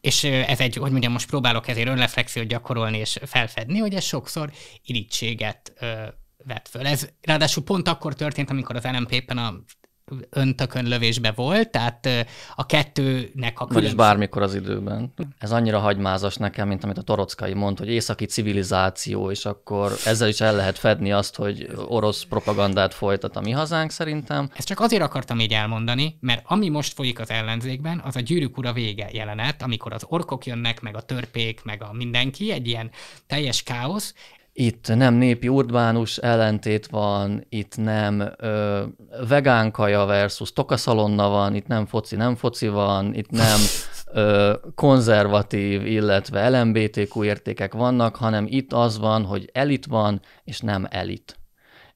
És ez egy, hogy mondjam, most próbálok ezért önreflexiót gyakorolni és felfedni, hogy ez sokszor irítséget vett föl. Ez ráadásul pont akkor történt, amikor az LMP-ben a öntökön lövésbe volt, tehát a kettőnek a különbség... Vagyis bármikor az időben. Ez annyira hagymázas nekem, mint amit a Torockai mond, hogy északi civilizáció, és akkor ezzel is el lehet fedni azt, hogy orosz propagandát folytat a mi hazánk szerintem. Ezt csak azért akartam így elmondani, mert ami most folyik az ellenzékben, az a gyűrűk ura vége jelenet, amikor az orkok jönnek, meg a törpék, meg a mindenki, egy ilyen teljes káosz, itt nem népi urbánus ellentét van, itt nem ö, vegán kaja versus tokaszalonna van, itt nem foci, nem foci van, itt nem ö, konzervatív, illetve LMBTQ értékek vannak, hanem itt az van, hogy elit van, és nem elit.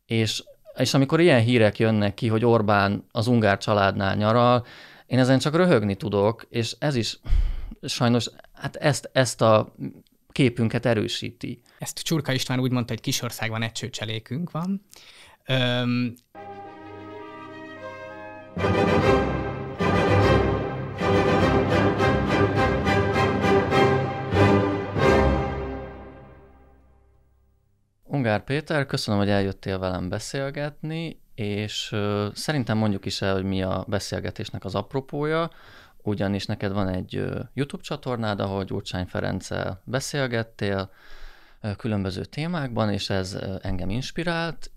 És, és amikor ilyen hírek jönnek ki, hogy Orbán az ungár családnál nyaral, én ezen csak röhögni tudok, és ez is sajnos, hát ezt, ezt a képünket erősíti. Ezt Csurka István úgy mondta, hogy Kisországban egy csőcselékünk van. Öm... Ungár Péter, köszönöm, hogy eljöttél velem beszélgetni, és szerintem mondjuk is el, hogy mi a beszélgetésnek az apropója ugyanis neked van egy YouTube csatornád, ahol Gyurcsány Ferenccel beszélgettél különböző témákban, és ez engem inspirált.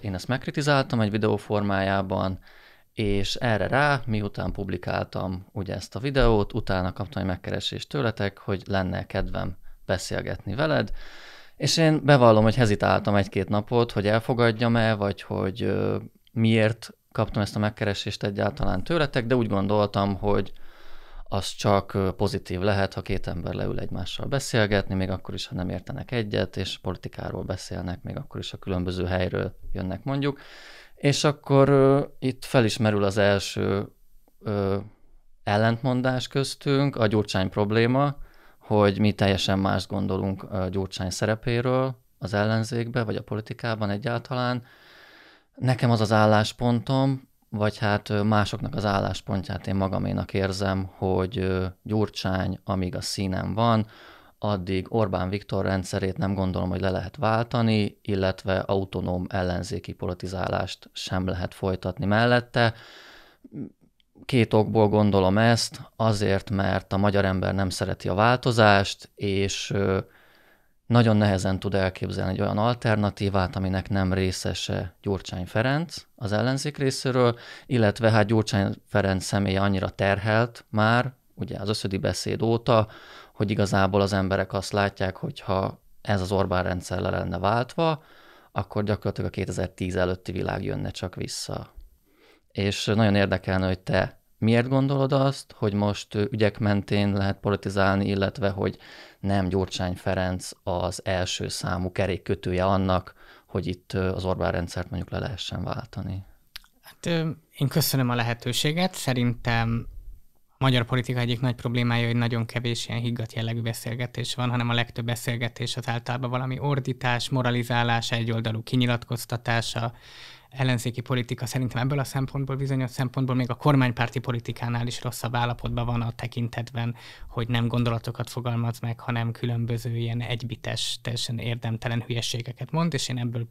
Én ezt megkritizáltam egy videó formájában, és erre rá, miután publikáltam ugye ezt a videót, utána kaptam egy megkeresést tőletek, hogy lenne kedvem beszélgetni veled, és én bevallom, hogy hezitáltam egy-két napot, hogy elfogadjam-e, vagy hogy miért kaptam ezt a megkeresést egyáltalán tőletek, de úgy gondoltam, hogy az csak pozitív lehet, ha két ember leül egymással beszélgetni, még akkor is, ha nem értenek egyet, és politikáról beszélnek, még akkor is, ha különböző helyről jönnek mondjuk. És akkor uh, itt felismerül az első uh, ellentmondás köztünk, a Gyurcsány probléma, hogy mi teljesen más gondolunk a Gyurcsány szerepéről az ellenzékbe, vagy a politikában egyáltalán, Nekem az az álláspontom, vagy hát másoknak az álláspontját én magaménak érzem, hogy Gyurcsány, amíg a színen van, addig Orbán Viktor rendszerét nem gondolom, hogy le lehet váltani, illetve autonóm ellenzéki politizálást sem lehet folytatni mellette. Két okból gondolom ezt, azért, mert a magyar ember nem szereti a változást, és nagyon nehezen tud elképzelni egy olyan alternatívát, aminek nem részese Gyurcsány Ferenc az ellenzék részéről, illetve hát Gyurcsány Ferenc személye annyira terhelt már, ugye az összödi beszéd óta, hogy igazából az emberek azt látják, hogy ha ez az Orbán rendszer le lenne váltva, akkor gyakorlatilag a 2010 előtti világ jönne csak vissza. És nagyon érdekelne, hogy te miért gondolod azt, hogy most ügyek mentén lehet politizálni, illetve hogy nem Gyurcsány Ferenc az első számú kerékkötője annak, hogy itt az Orbán rendszert mondjuk le lehessen váltani. Hát én köszönöm a lehetőséget. Szerintem a magyar politika egyik nagy problémája, hogy nagyon kevés ilyen higgadt jellegű beszélgetés van, hanem a legtöbb beszélgetés az általában valami ordítás, moralizálás, egyoldalú kinyilatkoztatása, ellenzéki politika szerintem ebből a szempontból bizonyos szempontból még a kormánypárti politikánál is rosszabb állapotban van a tekintetben, hogy nem gondolatokat fogalmaz meg, hanem különböző ilyen egybites, teljesen érdemtelen hülyeségeket mond, és én ebből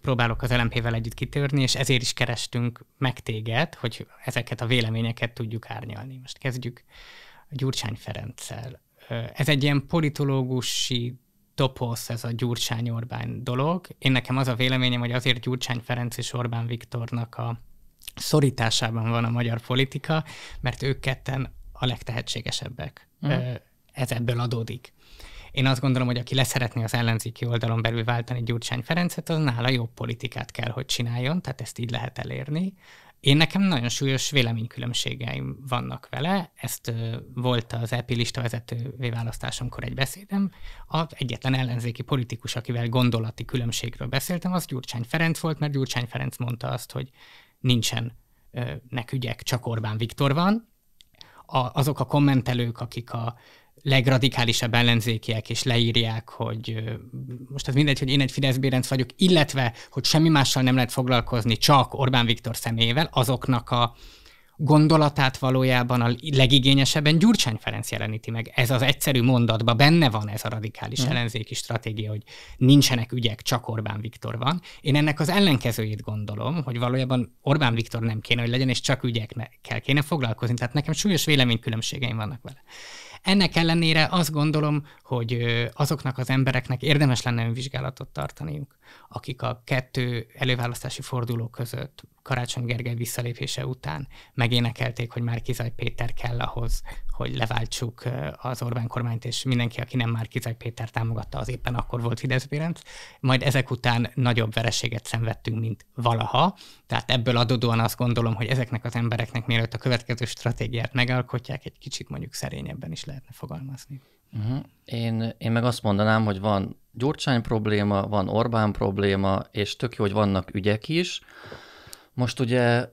próbálok az LMP-vel együtt kitörni, és ezért is kerestünk meg téged, hogy ezeket a véleményeket tudjuk árnyalni. Most kezdjük Gyurcsány Ferenccel. Ez egy ilyen politológusi toposz ez a Gyurcsány Orbán dolog. Én nekem az a véleményem, hogy azért Gyurcsány Ferenc és Orbán Viktornak a szorításában van a magyar politika, mert ők ketten a legtehetségesebbek. Uh-huh. Ez ebből adódik. Én azt gondolom, hogy aki leszeretné az ellenzéki oldalon belül váltani Gyurcsány Ferencet, az nála jobb politikát kell, hogy csináljon, tehát ezt így lehet elérni. Én nekem nagyon súlyos véleménykülönbségeim vannak vele, ezt ö, volt az e lista vezető választásomkor egy beszédem. Az egyetlen ellenzéki politikus, akivel gondolati különbségről beszéltem, az Gyurcsány Ferenc volt, mert Gyurcsány Ferenc mondta azt, hogy nincsen nek ügyek, csak Orbán Viktor van. A, azok a kommentelők, akik a legradikálisabb ellenzékiek, és leírják, hogy most az mindegy, hogy én egy Fidesz Bérenc vagyok, illetve, hogy semmi mással nem lehet foglalkozni, csak Orbán Viktor szemével, azoknak a gondolatát valójában a legigényesebben Gyurcsány Ferenc jeleníti meg. Ez az egyszerű mondatban benne van ez a radikális hmm. ellenzéki stratégia, hogy nincsenek ügyek, csak Orbán Viktor van. Én ennek az ellenkezőjét gondolom, hogy valójában Orbán Viktor nem kéne, hogy legyen, és csak kell, kéne foglalkozni. Tehát nekem súlyos véleménykülönbségeim vannak vele. Ennek ellenére azt gondolom, hogy azoknak az embereknek érdemes lenne önvizsgálatot tartaniuk, akik a kettő előválasztási forduló között Karácsony Gergely visszalépése után megénekelték, hogy már Kizaj Péter kell ahhoz, hogy leváltsuk az Orbán kormányt, és mindenki, aki nem már Kizek Péter támogatta, az éppen akkor volt Fidesz Bérenc. Majd ezek után nagyobb vereséget szenvedtünk, mint valaha. Tehát ebből adódóan azt gondolom, hogy ezeknek az embereknek mielőtt a következő stratégiát megalkotják, egy kicsit mondjuk szerényebben is lehetne fogalmazni. Uh-huh. Én, én meg azt mondanám, hogy van Gyurcsány probléma, van Orbán probléma, és tök jó, hogy vannak ügyek is. Most ugye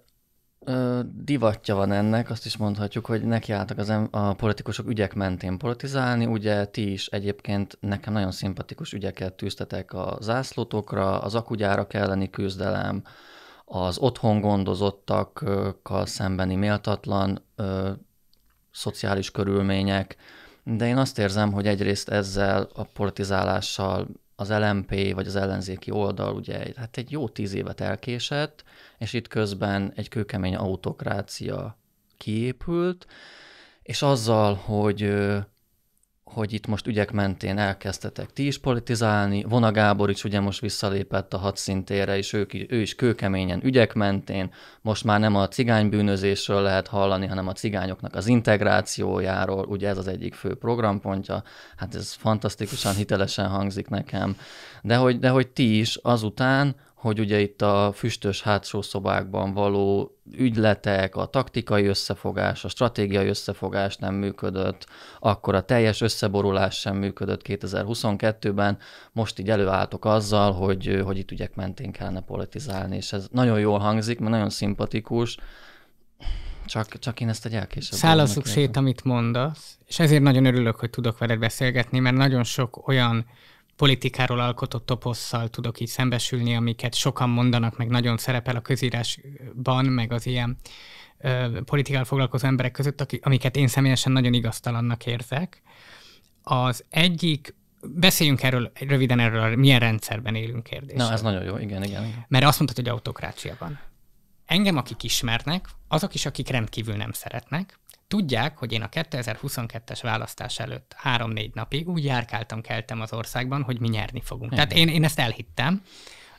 divatja van ennek, azt is mondhatjuk, hogy nekiálltak az em- a politikusok ügyek mentén politizálni. Ugye ti is egyébként nekem nagyon szimpatikus ügyeket tűztetek a zászlótokra, az akugyárak elleni küzdelem, az otthon gondozottakkal szembeni méltatlan ö, szociális körülmények, de én azt érzem, hogy egyrészt ezzel a politizálással az LMP vagy az ellenzéki oldal ugye hát egy jó tíz évet elkésett, és itt közben egy kőkemény autokrácia kiépült, és azzal, hogy hogy itt most ügyek mentén elkezdtetek ti is politizálni, Vona Gábor is ugye most visszalépett a hadszintére, és ő, ő is kőkeményen ügyek mentén, most már nem a cigánybűnözésről lehet hallani, hanem a cigányoknak az integrációjáról, ugye ez az egyik fő programpontja, hát ez fantasztikusan hitelesen hangzik nekem, de hogy, de hogy ti is azután, hogy ugye itt a füstös hátsó szobákban való ügyletek, a taktikai összefogás, a stratégiai összefogás nem működött, akkor a teljes összeborulás sem működött 2022-ben, most így előálltok azzal, hogy, hogy itt ügyek mentén kellene politizálni, és ez nagyon jól hangzik, mert nagyon szimpatikus, csak, csak én ezt egy elkésőbb... Szállasszuk szét, amit mondasz, és ezért nagyon örülök, hogy tudok veled beszélgetni, mert nagyon sok olyan politikáról alkotott toposszal tudok így szembesülni, amiket sokan mondanak, meg nagyon szerepel a közírásban, meg az ilyen ö, politikál foglalkozó emberek között, akik, amiket én személyesen nagyon igaztalannak érzek. Az egyik, beszéljünk erről röviden erről, milyen rendszerben élünk kérdés. Na, ez nagyon jó, igen, igen. igen. Mert azt mondtad, hogy autokrácia van. Engem, akik ismernek, azok is, akik rendkívül nem szeretnek, Tudják, hogy én a 2022-es választás előtt három-négy napig úgy járkáltam, keltem az országban, hogy mi nyerni fogunk. Igen. Tehát én, én ezt elhittem.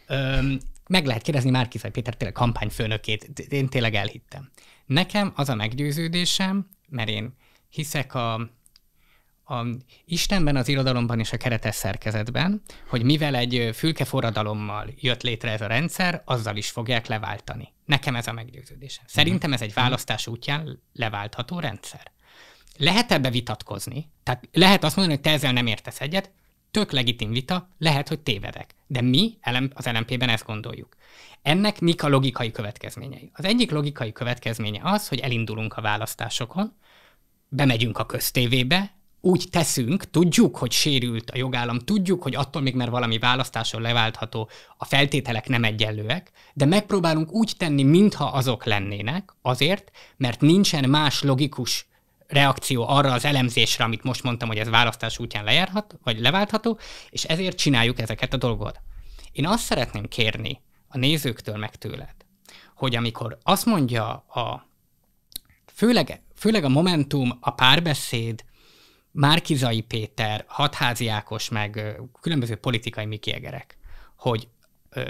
Öm, meg lehet kérdezni már Márkizaj Péter tényleg kampányfőnökét, én tényleg elhittem. Nekem az a meggyőződésem, mert én hiszek a, a Istenben, az irodalomban és a keretes szerkezetben, hogy mivel egy fülkeforradalommal jött létre ez a rendszer, azzal is fogják leváltani. Nekem ez a meggyőződésem. Mhm. Szerintem ez egy mhm. választás útján leváltható rendszer. Lehet ebbe vitatkozni, tehát lehet azt mondani, hogy te ezzel nem értesz egyet, tök legitim vita, lehet, hogy tévedek. De mi az LMP-ben ezt gondoljuk. Ennek mik a logikai következményei? Az egyik logikai következménye az, hogy elindulunk a választásokon, bemegyünk a köztévébe, úgy teszünk, tudjuk, hogy sérült a jogállam, tudjuk, hogy attól még, mert valami választáson leváltható, a feltételek nem egyenlőek, de megpróbálunk úgy tenni, mintha azok lennének, azért, mert nincsen más logikus reakció arra az elemzésre, amit most mondtam, hogy ez választás útján lejárhat, vagy leváltható, és ezért csináljuk ezeket a dolgot. Én azt szeretném kérni a nézőktől meg tőled, hogy amikor azt mondja a főleg, főleg a Momentum, a párbeszéd, Márkizai Péter, Hatházi Ákos, meg különböző politikai mikiegerek, hogy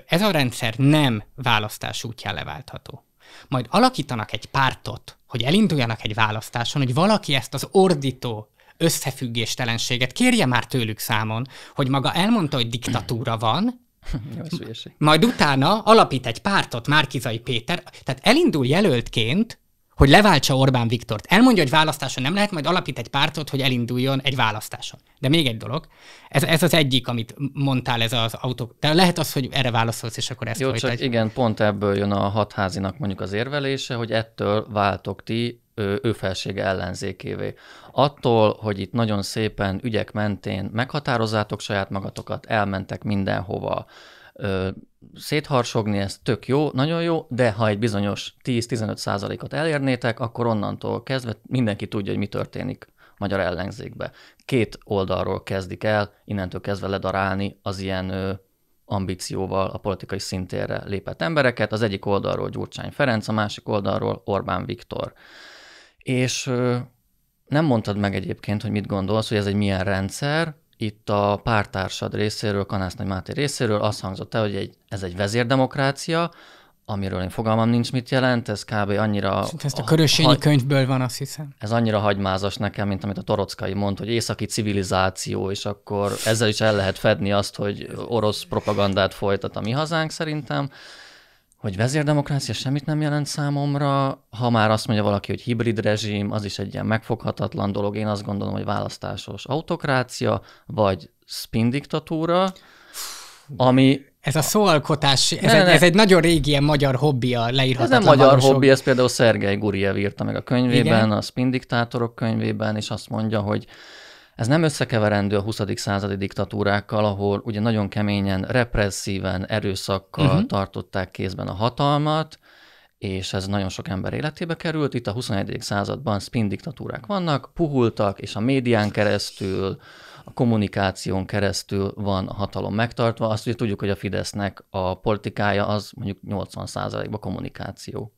ez a rendszer nem választás útján leváltható. Majd alakítanak egy pártot, hogy elinduljanak egy választáson, hogy valaki ezt az ordító összefüggéstelenséget kérje már tőlük számon, hogy maga elmondta, hogy diktatúra van, majd utána alapít egy pártot Márkizai Péter, tehát elindul jelöltként, hogy leváltsa Orbán Viktort. Elmondja, hogy választáson nem lehet, majd alapít egy pártot, hogy elinduljon egy választáson. De még egy dolog, ez, ez az egyik, amit mondtál, ez az autó. De lehet az, hogy erre válaszolsz, és akkor ezt Jó, csak igen, pont ebből jön a hatházinak mondjuk az érvelése, hogy ettől váltok ti ő felsége ellenzékévé. Attól, hogy itt nagyon szépen ügyek mentén meghatározzátok saját magatokat, elmentek mindenhova, ö, szétharsogni, ez tök jó, nagyon jó, de ha egy bizonyos 10-15 százalékot elérnétek, akkor onnantól kezdve mindenki tudja, hogy mi történik magyar ellenzékbe. Két oldalról kezdik el, innentől kezdve ledarálni az ilyen ö, ambícióval a politikai szintérre lépett embereket, az egyik oldalról Gyurcsány Ferenc, a másik oldalról Orbán Viktor. És ö, nem mondtad meg egyébként, hogy mit gondolsz, hogy ez egy milyen rendszer, itt a pártársad részéről, Kanász Nagy Máté részéről azt hangzott el, hogy egy, ez egy vezérdemokrácia, amiről én fogalmam nincs mit jelent, ez kb. annyira... Ez a körösényi ha, könyvből van, azt hiszem. Ez annyira hagymázas nekem, mint amit a Torockai mond, hogy északi civilizáció, és akkor ezzel is el lehet fedni azt, hogy orosz propagandát folytat a mi hazánk szerintem hogy vezérdemokrácia semmit nem jelent számomra, ha már azt mondja valaki, hogy hibrid rezsim, az is egy ilyen megfoghatatlan dolog, én azt gondolom, hogy választásos autokrácia, vagy spin diktatúra, ami ez a szóalkotás, ez, ne, egy, ne. ez egy nagyon régi ilyen magyar hobbi a leírhatatlan Ez nem magyar valósok. hobbi, ez például Szergei Guriev írta meg a könyvében, Igen? a Spin Diktátorok könyvében, és azt mondja, hogy ez nem összekeverendő a 20. századi diktatúrákkal, ahol ugye nagyon keményen, represszíven, erőszakkal uh-huh. tartották kézben a hatalmat, és ez nagyon sok ember életébe került. Itt a 21. században spin diktatúrák vannak, puhultak, és a médián keresztül, a kommunikáción keresztül van a hatalom megtartva. Azt ugye tudjuk, hogy a Fidesznek a politikája az mondjuk 80%-ban kommunikáció.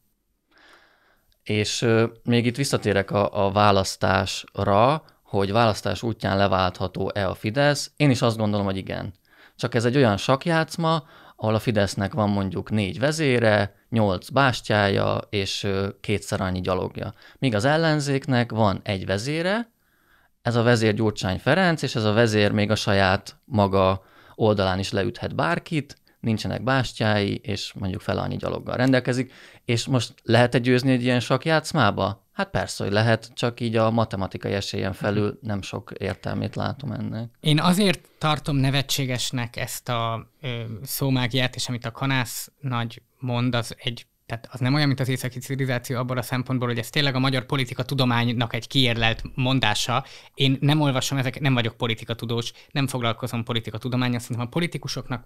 És euh, még itt visszatérek a, a választásra, hogy választás útján leváltható-e a Fidesz. Én is azt gondolom, hogy igen. Csak ez egy olyan sakjátszma, ahol a Fidesznek van mondjuk négy vezére, nyolc bástyája és kétszer annyi gyalogja. Míg az ellenzéknek van egy vezére, ez a vezér Gyurcsány Ferenc, és ez a vezér még a saját maga oldalán is leüthet bárkit, nincsenek bástyái, és mondjuk fel annyi gyaloggal rendelkezik, és most lehet -e győzni egy ilyen sakjátszmába? Hát persze, hogy lehet, csak így a matematikai esélyen felül mhm. nem sok értelmét látom ennek. Én azért tartom nevetségesnek ezt a ö, szómágiát, és amit a kanász nagy mond, az egy tehát az nem olyan, mint az északi civilizáció abból a szempontból, hogy ez tényleg a magyar politika tudománynak egy kiérlelt mondása. Én nem olvasom ezeket, nem vagyok politika tudós, nem foglalkozom politika tudományra, szerintem a politikusoknak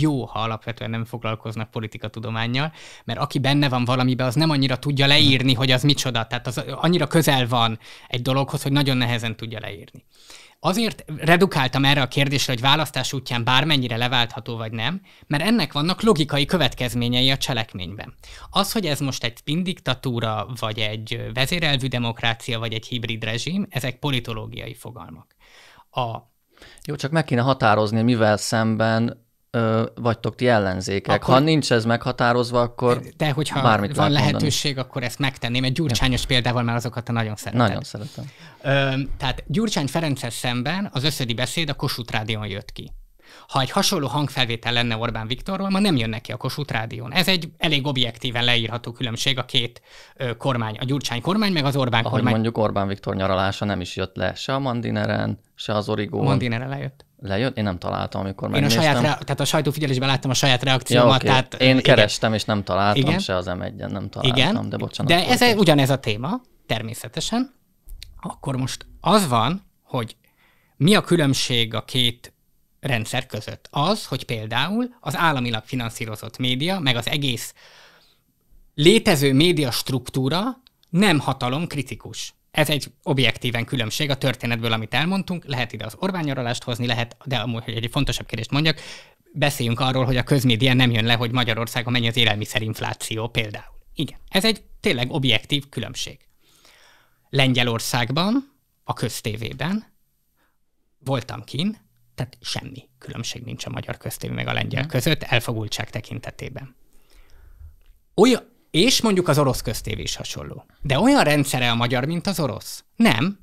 jó, ha alapvetően nem foglalkoznak tudományjal, mert aki benne van valamibe, az nem annyira tudja leírni, hogy az micsoda, tehát az annyira közel van egy dologhoz, hogy nagyon nehezen tudja leírni. Azért redukáltam erre a kérdésre, hogy választás útján bármennyire leváltható vagy nem, mert ennek vannak logikai következményei a cselekményben. Az, hogy ez most egy spin diktatúra, vagy egy vezérelvű demokrácia, vagy egy hibrid rezsim, ezek politológiai fogalmak. A jó, csak meg kéne határozni, mivel szemben ö, vagytok ti ellenzékek. Akkor... Ha nincs ez meghatározva, akkor De hogyha bármit van lehetőség, mondani. akkor ezt megtenném. Egy Gyurcsányos példával, mert azokat nagyon szeretem. Nagyon szeretem. Ö, tehát Gyurcsány ferenc szemben az összödi beszéd a Kossuth Rádion jött ki. Ha egy hasonló hangfelvétel lenne Orbán Viktorról, ma nem jön neki a Kossuth Rádión. Ez egy elég objektíven leírható különbség a két ö, kormány, a Gyurcsány kormány, meg az Orbán Ahogy kormány. mondjuk Orbán Viktor nyaralása nem is jött le se a Mandineren, se az Origón. Mandinere lejött. Lejött? Én nem találtam, amikor Én a saját, rea- tehát a sajtófigyelésben láttam a saját reakciómat. Ja, okay. tehát, Én igen. kerestem, és nem találtam igen. se az m nem találtam, igen. de bocsánat. De ez egy, ugyanez a téma, természetesen. Akkor most az van, hogy mi a különbség a két rendszer között? Az, hogy például az államilag finanszírozott média, meg az egész létező média struktúra nem hatalom kritikus. Ez egy objektíven különbség a történetből, amit elmondtunk. Lehet ide az Orbán hozni, lehet, de amúgy, hogy egy fontosabb kérdést mondjak, beszéljünk arról, hogy a közmédia nem jön le, hogy Magyarországon mennyi az élelmiszerinfláció például. Igen, ez egy tényleg objektív különbség. Lengyelországban, a köztévében voltam kin, tehát semmi különbség nincs a magyar köztévé meg a lengyel mm. között elfogultság tekintetében. Olyan, és mondjuk az orosz köztév is hasonló. De olyan rendszere a magyar, mint az orosz? Nem,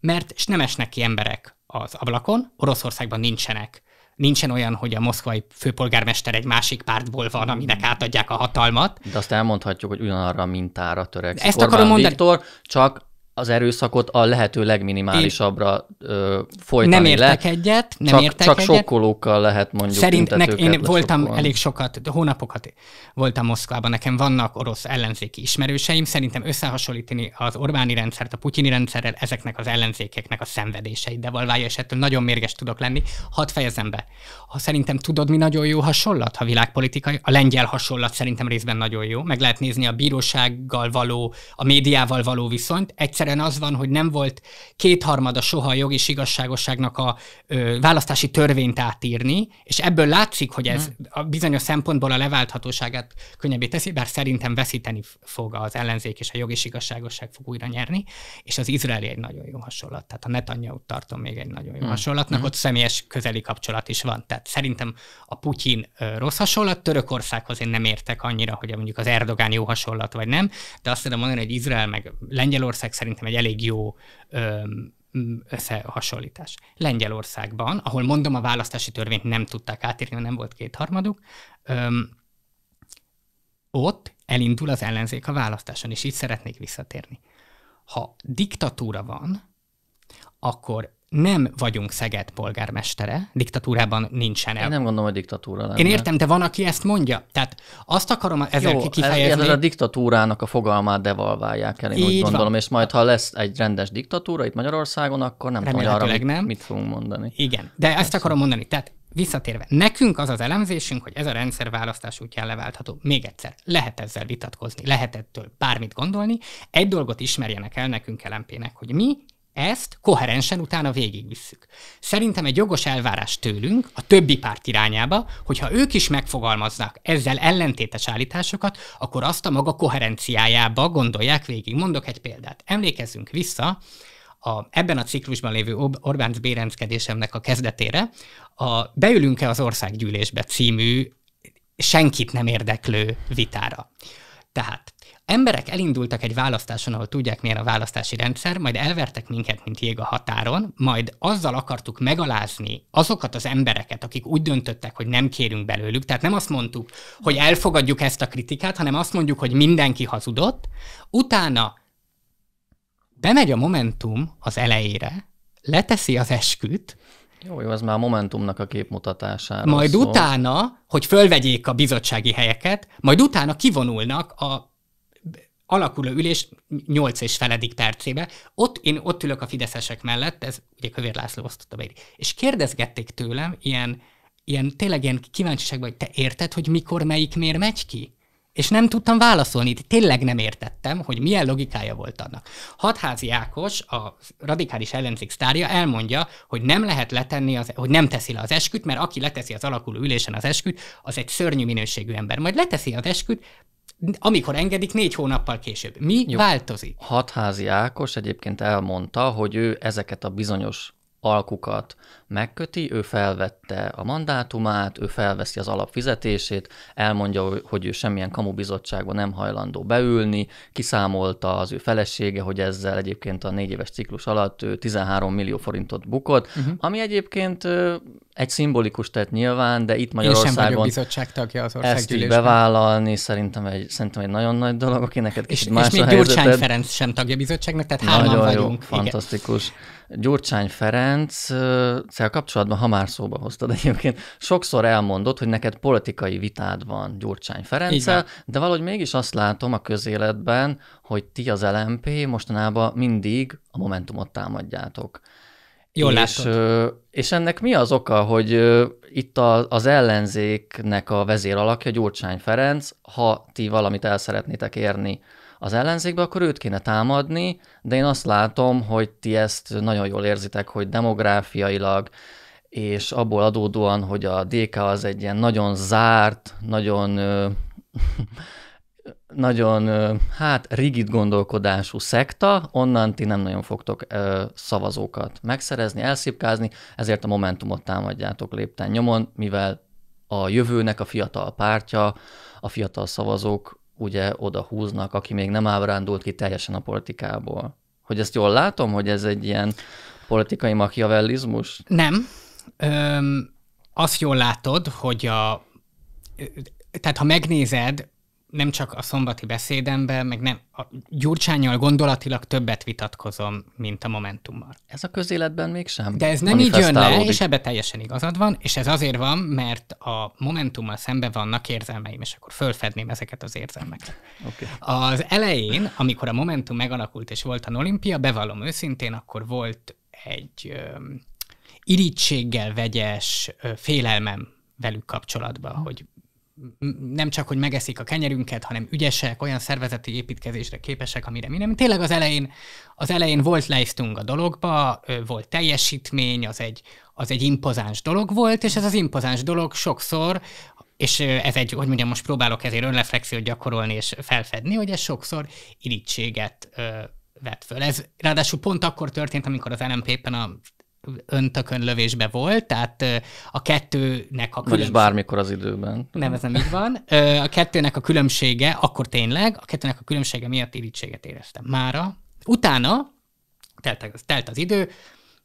mert nem esnek ki emberek az ablakon, Oroszországban nincsenek nincsen olyan, hogy a moszkvai főpolgármester egy másik pártból van, aminek átadják a hatalmat. De azt elmondhatjuk, hogy ugyanarra a mintára törekszik. Ezt Orbán akarom mondani. Viktor, csak az erőszakot a lehető legminimálisabbra ö, folytani Nem értek le. egyet, nem csak, értek Csak egyet. sokkolókkal lehet mondjuk nek, én voltam sokkal. elég sokat, hónapokat voltam Moszkvában, nekem vannak orosz ellenzéki ismerőseim, szerintem összehasonlítani az Orbáni rendszert a putyini rendszerrel ezeknek az ellenzékeknek a szenvedései de és ettől nagyon mérges tudok lenni. Hadd fejezem be. Ha szerintem tudod, mi nagyon jó hasonlat, ha világpolitikai, a lengyel hasonlat szerintem részben nagyon jó. Meg lehet nézni a bírósággal való, a médiával való viszonyt. Egyszer egyszerűen az van, hogy nem volt kétharmada soha a jog és igazságosságnak a ö, választási törvényt átírni, és ebből látszik, hogy ez mhm. a bizonyos szempontból a leválthatóságát könnyebbé teszi, bár szerintem veszíteni fog az ellenzék, és a jog és igazságosság fog újra nyerni, és az izraeli egy nagyon jó hasonlat. Tehát a Netanyahu tartom még egy nagyon jó mm. hasonlatnak, mm. ott személyes közeli kapcsolat is van. Tehát szerintem a Putyin ö, rossz hasonlat, Törökországhoz én nem értek annyira, hogy mondjuk az Erdogán jó hasonlat vagy nem, de azt tudom mondani, hogy Izrael meg Lengyelország szerint szerintem egy elég jó összehasonlítás. Lengyelországban, ahol mondom a választási törvényt nem tudták átírni, nem volt kétharmaduk, öm, ott elindul az ellenzék a választáson, és így szeretnék visszatérni. Ha diktatúra van, akkor nem vagyunk Szeged polgármestere, diktatúrában nincsen el. Én nem gondolom, hogy diktatúra lenne. Én értem, de van, aki ezt mondja. Tehát azt akarom ezzel Jó, kifejezni. Ez, ez a diktatúrának a fogalmát devalválják el, én Így úgy gondolom, van. és majd ha lesz egy rendes diktatúra itt Magyarországon, akkor nem tudom, hogy arra mit, nem. mit fogunk mondani. Igen, de Persze. ezt akarom mondani. Tehát visszatérve, nekünk az az elemzésünk, hogy ez a rendszer választás útján leváltható. Még egyszer, lehet ezzel vitatkozni, lehet ettől bármit gondolni. Egy dolgot ismerjenek el nekünk lmp hogy mi ezt koherensen utána végigvisszük. Szerintem egy jogos elvárás tőlünk, a többi párt irányába, hogyha ők is megfogalmaznak ezzel ellentétes állításokat, akkor azt a maga koherenciájába gondolják végig. Mondok egy példát. Emlékezzünk vissza, a, ebben a ciklusban lévő Orbán bérenckedésemnek a kezdetére, a Beülünk-e az országgyűlésbe című senkit nem érdeklő vitára. Tehát Emberek elindultak egy választáson, ahol tudják milyen a választási rendszer, majd elvertek minket, mint jég a határon, majd azzal akartuk megalázni azokat az embereket, akik úgy döntöttek, hogy nem kérünk belőlük. Tehát nem azt mondtuk, hogy elfogadjuk ezt a kritikát, hanem azt mondjuk, hogy mindenki hazudott. Utána bemegy a Momentum az elejére, leteszi az esküt, jó, jó, ez már a Momentumnak a képmutatására. Majd szó. utána, hogy fölvegyék a bizottsági helyeket, majd utána kivonulnak a alakuló ülés 8 és feledik percébe, ott én ott ülök a fideszesek mellett, ez ugye Kövér László osztotta be, és kérdezgették tőlem ilyen, ilyen tényleg ilyen kíváncsiságban, hogy te érted, hogy mikor melyik miért megy ki? És nem tudtam válaszolni, tényleg nem értettem, hogy milyen logikája volt annak. Hatházi Ákos, a radikális ellenzék sztárja elmondja, hogy nem lehet letenni, az, hogy nem teszi le az esküt, mert aki leteszi az alakuló ülésen az esküt, az egy szörnyű minőségű ember. Majd leteszi az esküt, amikor engedik, négy hónappal később. Mi Jó. változik? Hatházi Ákos egyébként elmondta, hogy ő ezeket a bizonyos alkukat megköti, ő felvette a mandátumát, ő felveszi az alapfizetését, elmondja, hogy ő semmilyen kamubizottságban nem hajlandó beülni, kiszámolta az ő felesége, hogy ezzel egyébként a négy éves ciklus alatt ő 13 millió forintot bukott, uh-huh. ami egyébként egy szimbolikus tett nyilván, de itt Magyarországon Én sem bizottság tagja az ezt így bevállalni szerintem egy, szerintem egy nagyon nagy dolog, aki neked kicsit és, más és még a Gyurcsány Ferenc sem tagja bizottságnak, tehát hárman vagyunk. Jó, fantasztikus. Igen. Gyurcsány Ferenc szóval kapcsolatban, ha már szóba hoztad egyébként, sokszor elmondott, hogy neked politikai vitád van Gyurcsány Ferenccel, de valahogy mégis azt látom a közéletben, hogy ti az LMP mostanában mindig a Momentumot támadjátok. Jól és, és ennek mi az oka, hogy itt a, az ellenzéknek a vezéralakja Gyurcsány Ferenc, ha ti valamit el szeretnétek érni az ellenzékbe, akkor őt kéne támadni, de én azt látom, hogy ti ezt nagyon jól érzitek, hogy demográfiailag, és abból adódóan, hogy a DK az egy ilyen nagyon zárt, nagyon nagyon, hát rigid gondolkodású szekta, onnan ti nem nagyon fogtok ö, szavazókat megszerezni, elszipkázni, ezért a Momentumot támadjátok lépten nyomon, mivel a jövőnek a fiatal pártja, a fiatal szavazók ugye oda húznak, aki még nem ábrándult ki teljesen a politikából. Hogy ezt jól látom, hogy ez egy ilyen politikai machiavellizmus? Nem. Öm, azt jól látod, hogy a tehát ha megnézed, nem csak a szombati beszédemben, meg nem, a Gyurcsányjal gondolatilag többet vitatkozom, mint a Momentummal. Ez a közéletben mégsem. De ez nem így jön le, és ebbe teljesen igazad van, és ez azért van, mert a Momentummal szemben vannak érzelmeim, és akkor fölfedném ezeket az érzelmeket. Okay. Az elején, amikor a Momentum megalakult, és volt a olimpia, bevallom őszintén, akkor volt egy ö, irítséggel vegyes ö, félelmem velük kapcsolatban, hogy nem csak, hogy megeszik a kenyerünket, hanem ügyesek, olyan szervezeti építkezésre képesek, amire mi nem. Tényleg az elején, az elején volt leistunk a dologba, volt teljesítmény, az egy, az egy impozáns dolog volt, és ez az impozáns dolog sokszor, és ez egy, hogy mondjam, most próbálok ezért önreflexiót gyakorolni és felfedni, hogy ez sokszor irítséget vett föl. Ez ráadásul pont akkor történt, amikor az LMP ben a öntökön lövésbe volt, tehát a kettőnek a különbség... Vagyis bármikor az időben. Nem, ez nem így van. A kettőnek a különbsége, akkor tényleg, a kettőnek a különbsége miatt irítséget éreztem. Mára. Utána, telt, telt az idő,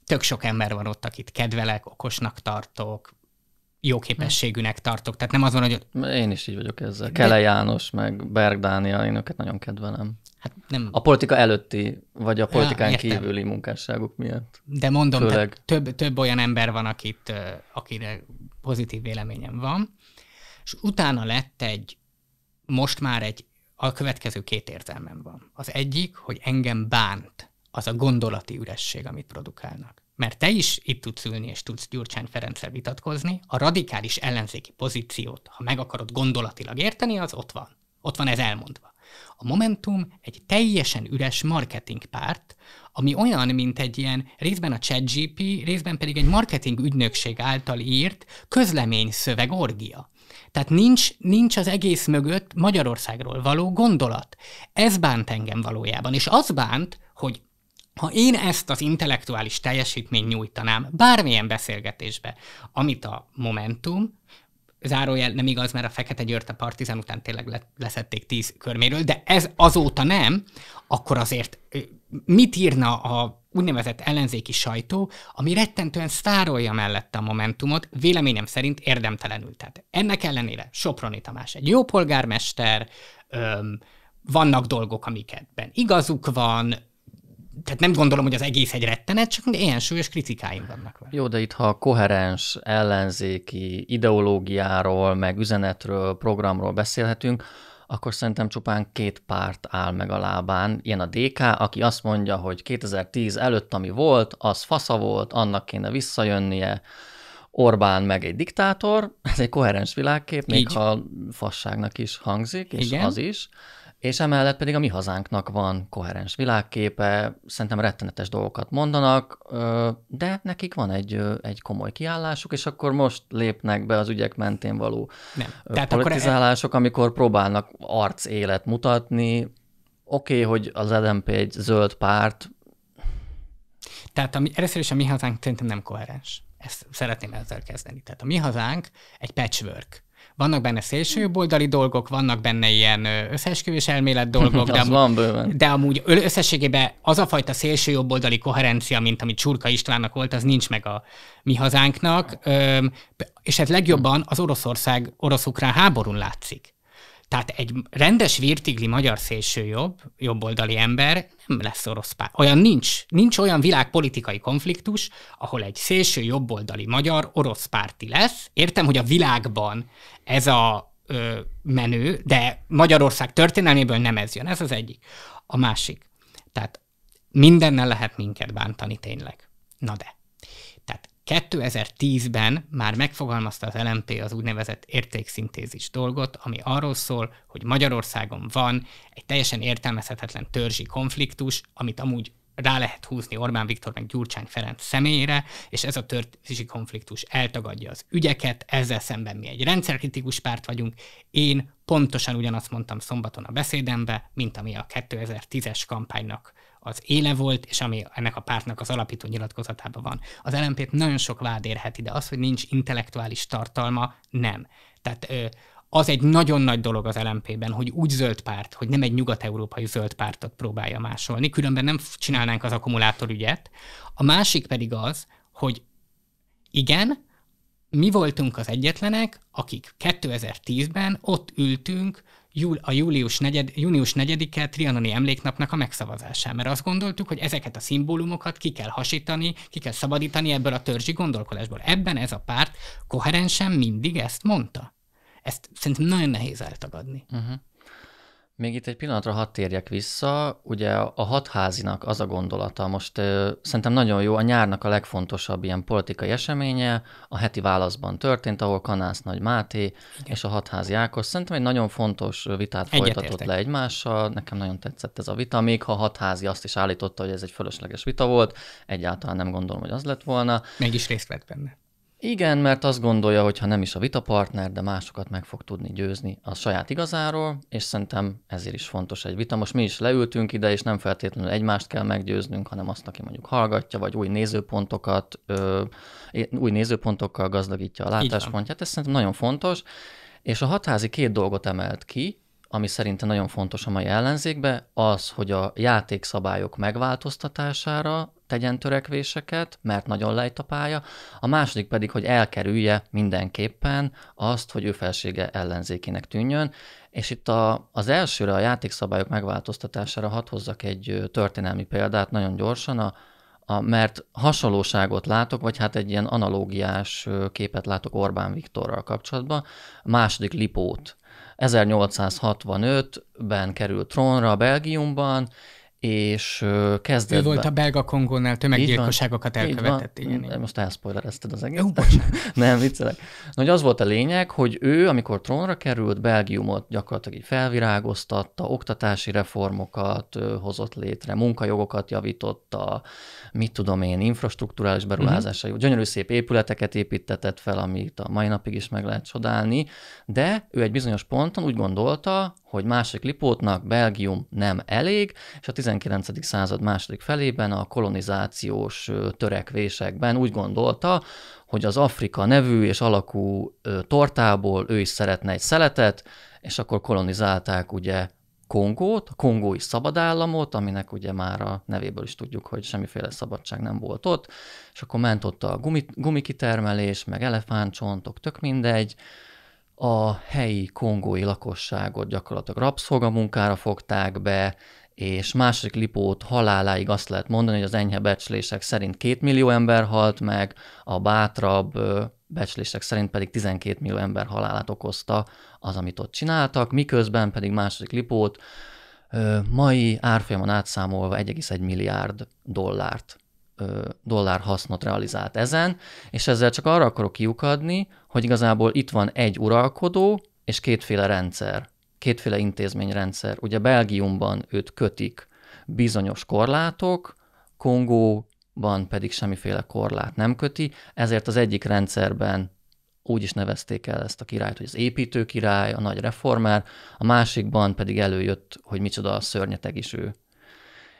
tök sok ember van ott, akit kedvelek, okosnak tartok, jó képességűnek tartok. Tehát nem az van, hogy... Én is így vagyok ezzel. De... Kele János, meg Berg Dániel, én őket nagyon kedvelem. Hát nem... A politika előtti, vagy a politikán ja, kívüli munkásságuk miatt. De mondom, Főleg... több, több olyan ember van, akit, akire pozitív véleményem van, és utána lett egy, most már egy, a következő két érzelmem van. Az egyik, hogy engem bánt az a gondolati üresség, amit produkálnak. Mert te is itt tudsz ülni, és tudsz Gyurcsány Ferenccel vitatkozni, a radikális ellenzéki pozíciót, ha meg akarod gondolatilag érteni, az ott van. Ott van ez elmondva. A Momentum egy teljesen üres marketingpárt, ami olyan, mint egy ilyen részben a ChatGP, részben pedig egy marketing ügynökség által írt közlemény szöveg orgia. Tehát nincs, nincs az egész mögött Magyarországról való gondolat. Ez bánt engem valójában, és az bánt, hogy ha én ezt az intellektuális teljesítményt nyújtanám bármilyen beszélgetésbe, amit a Momentum, zárójel nem igaz, mert a Fekete Győrt a Partizán után tényleg leszették tíz körméről, de ez azóta nem, akkor azért mit írna a úgynevezett ellenzéki sajtó, ami rettentően szárolja mellette a Momentumot, véleményem szerint érdemtelenül. Tehát ennek ellenére Soproni Tamás egy jó polgármester, öm, vannak dolgok, amiketben igazuk van, tehát nem gondolom, hogy az egész egy rettenet, csak ilyen súlyos kritikáim vannak. Vele. Jó, de itt ha koherens ellenzéki ideológiáról, meg üzenetről, programról beszélhetünk, akkor szerintem csupán két párt áll meg a lábán. Ilyen a DK, aki azt mondja, hogy 2010 előtt, ami volt, az fasza volt, annak kéne visszajönnie, Orbán meg egy diktátor, ez egy koherens világkép, még Így. ha fasságnak is hangzik, és Igen. az is. És emellett pedig a mi hazánknak van koherens világképe, szerintem rettenetes dolgokat mondanak, de nekik van egy, egy komoly kiállásuk, és akkor most lépnek be az ügyek mentén való Nem. Tehát e- politizálások, akkor... amikor próbálnak élet mutatni. Oké, okay, hogy az LMP egy zöld párt. Tehát ami, először is a mi hazánk szerintem nem koherens. Ezt szeretném ezzel kezdeni. Tehát a mi hazánk egy patchwork vannak benne szélsőjobboldali dolgok, vannak benne ilyen összeesküvés elmélet dolgok, de, amúgy, van bőven. de amúgy összességében az a fajta szélsőjobboldali koherencia, mint amit Csurka Istvánnak volt, az nincs meg a mi hazánknak, és ez hát legjobban az Oroszország orosz-ukrán háborún látszik. Tehát egy rendes virtigli magyar szélsőjobb, jobboldali ember nem lesz orosz párt. Olyan nincs. Nincs olyan világpolitikai konfliktus, ahol egy szélső jobboldali magyar orosz párti lesz. Értem, hogy a világban ez a ö, menő, de Magyarország történelméből nem ez jön. Ez az egyik. A másik. Tehát mindennel lehet minket bántani tényleg. Na de. 2010-ben már megfogalmazta az LMP az úgynevezett értékszintézis dolgot, ami arról szól, hogy Magyarországon van egy teljesen értelmezhetetlen törzsi konfliktus, amit amúgy rá lehet húzni Orbán Viktor meg Gyurcsány Ferenc személyére, és ez a törzsi konfliktus eltagadja az ügyeket, ezzel szemben mi egy rendszerkritikus párt vagyunk. Én pontosan ugyanazt mondtam szombaton a beszédembe, mint ami a 2010-es kampánynak az éle volt, és ami ennek a pártnak az alapító nyilatkozatában van. Az lmp nagyon sok vád érhet ide, az, hogy nincs intellektuális tartalma, nem. Tehát ö, az egy nagyon nagy dolog az LMP-ben, hogy úgy zöld párt, hogy nem egy nyugat-európai zöld pártot próbálja másolni, különben nem csinálnánk az akkumulátorügyet. A másik pedig az, hogy igen, mi voltunk az egyetlenek, akik 2010-ben ott ültünk júl, a július 4, június 4-e trianoni emléknapnak a megszavazásá, mert azt gondoltuk, hogy ezeket a szimbólumokat ki kell hasítani, ki kell szabadítani ebből a törzsi gondolkodásból. Ebben ez a párt koherensen mindig ezt mondta. Ezt szerintem nagyon nehéz eltagadni. Uh-huh. Még itt egy pillanatra hadd térjek vissza. Ugye a hatházinak az a gondolata most ö, szerintem nagyon jó, a nyárnak a legfontosabb ilyen politikai eseménye a heti válaszban történt, ahol Kanász Nagy Máté Igen. és a hatházi Ákos szerintem egy nagyon fontos vitát Egyet folytatott értek. le egymással. Nekem nagyon tetszett ez a vita, még ha a hatházi azt is állította, hogy ez egy fölösleges vita volt, egyáltalán nem gondolom, hogy az lett volna. is részt vett benne. Igen, mert azt gondolja, hogy ha nem is a vitapartner, de másokat meg fog tudni győzni a saját igazáról, és szerintem ezért is fontos egy vita. Most mi is leültünk ide, és nem feltétlenül egymást kell meggyőznünk, hanem azt, aki mondjuk hallgatja, vagy új nézőpontokat, ö, új nézőpontokkal gazdagítja a látáspontját. Ez szerintem nagyon fontos. És a hatházi két dolgot emelt ki, ami szerintem nagyon fontos a mai ellenzékbe, az, hogy a játékszabályok megváltoztatására tegyen törekvéseket, mert nagyon lejt a pálya, a második pedig, hogy elkerülje mindenképpen azt, hogy ő felsége ellenzékének tűnjön, és itt a, az elsőre a játékszabályok megváltoztatására hat hozzak egy történelmi példát nagyon gyorsan, a, a, mert hasonlóságot látok, vagy hát egy ilyen analógiás képet látok Orbán Viktorral kapcsolatban, a második Lipót 1865-ben került trónra Belgiumban, és kezdetben... Ő volt a belga kongónál, tömeggyilkosságokat van, elkövetett. Van, igen, igen. Most elszpoilerezted az egész. Jó, Nem, viccelek. Na, hogy az volt a lényeg, hogy ő, amikor trónra került, Belgiumot gyakorlatilag így felvirágoztatta, oktatási reformokat hozott létre, munkajogokat javította, mit tudom én, infrastruktúrális mhm. beruházásai, uh-huh. gyönyörű szép épületeket építetett fel, amit a mai napig is meg lehet csodálni, de ő egy bizonyos ponton úgy gondolta, hogy másik Lipótnak Belgium nem elég, és a 19. század második felében a kolonizációs törekvésekben úgy gondolta, hogy az Afrika nevű és alakú tortából ő is szeretne egy szeletet, és akkor kolonizálták ugye Kongót, a kongói szabadállamot, aminek ugye már a nevéből is tudjuk, hogy semmiféle szabadság nem volt ott, és akkor ment ott a gumikitermelés, meg elefántcsontok, tök mindegy, a helyi kongói lakosságot gyakorlatilag rabszolgamunkára fogták be, és második Lipót haláláig azt lehet mondani, hogy az enyhe becslések szerint 2 millió ember halt meg, a bátrabb becslések szerint pedig 12 millió ember halálát okozta az, amit ott csináltak, miközben pedig második Lipót mai árfolyamon átszámolva 1,1 milliárd dollárt dollár hasznot realizált ezen, és ezzel csak arra akarok kiukadni, hogy igazából itt van egy uralkodó és kétféle rendszer, kétféle intézményrendszer. Ugye Belgiumban őt kötik bizonyos korlátok, Kongóban pedig semmiféle korlát nem köti, ezért az egyik rendszerben úgy is nevezték el ezt a királyt, hogy az építő király, a nagy reformár, a másikban pedig előjött, hogy micsoda a szörnyeteg is ő.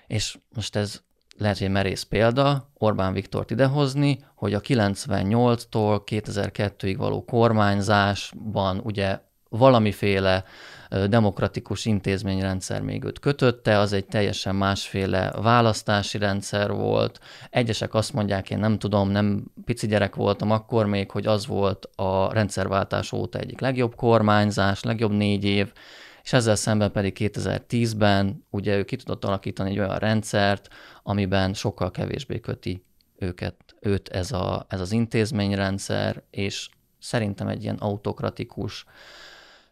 És most ez lehet, hogy egy merész példa Orbán Viktort idehozni, hogy a 98-tól 2002-ig való kormányzásban ugye valamiféle demokratikus intézményrendszer még őt kötötte, az egy teljesen másféle választási rendszer volt. Egyesek azt mondják, én nem tudom, nem pici gyerek voltam akkor még, hogy az volt a rendszerváltás óta egyik legjobb kormányzás, legjobb négy év, és ezzel szemben pedig 2010-ben ugye ő ki tudott alakítani egy olyan rendszert, amiben sokkal kevésbé köti őket, őt ez, a, ez az intézményrendszer, és szerintem egy ilyen autokratikus,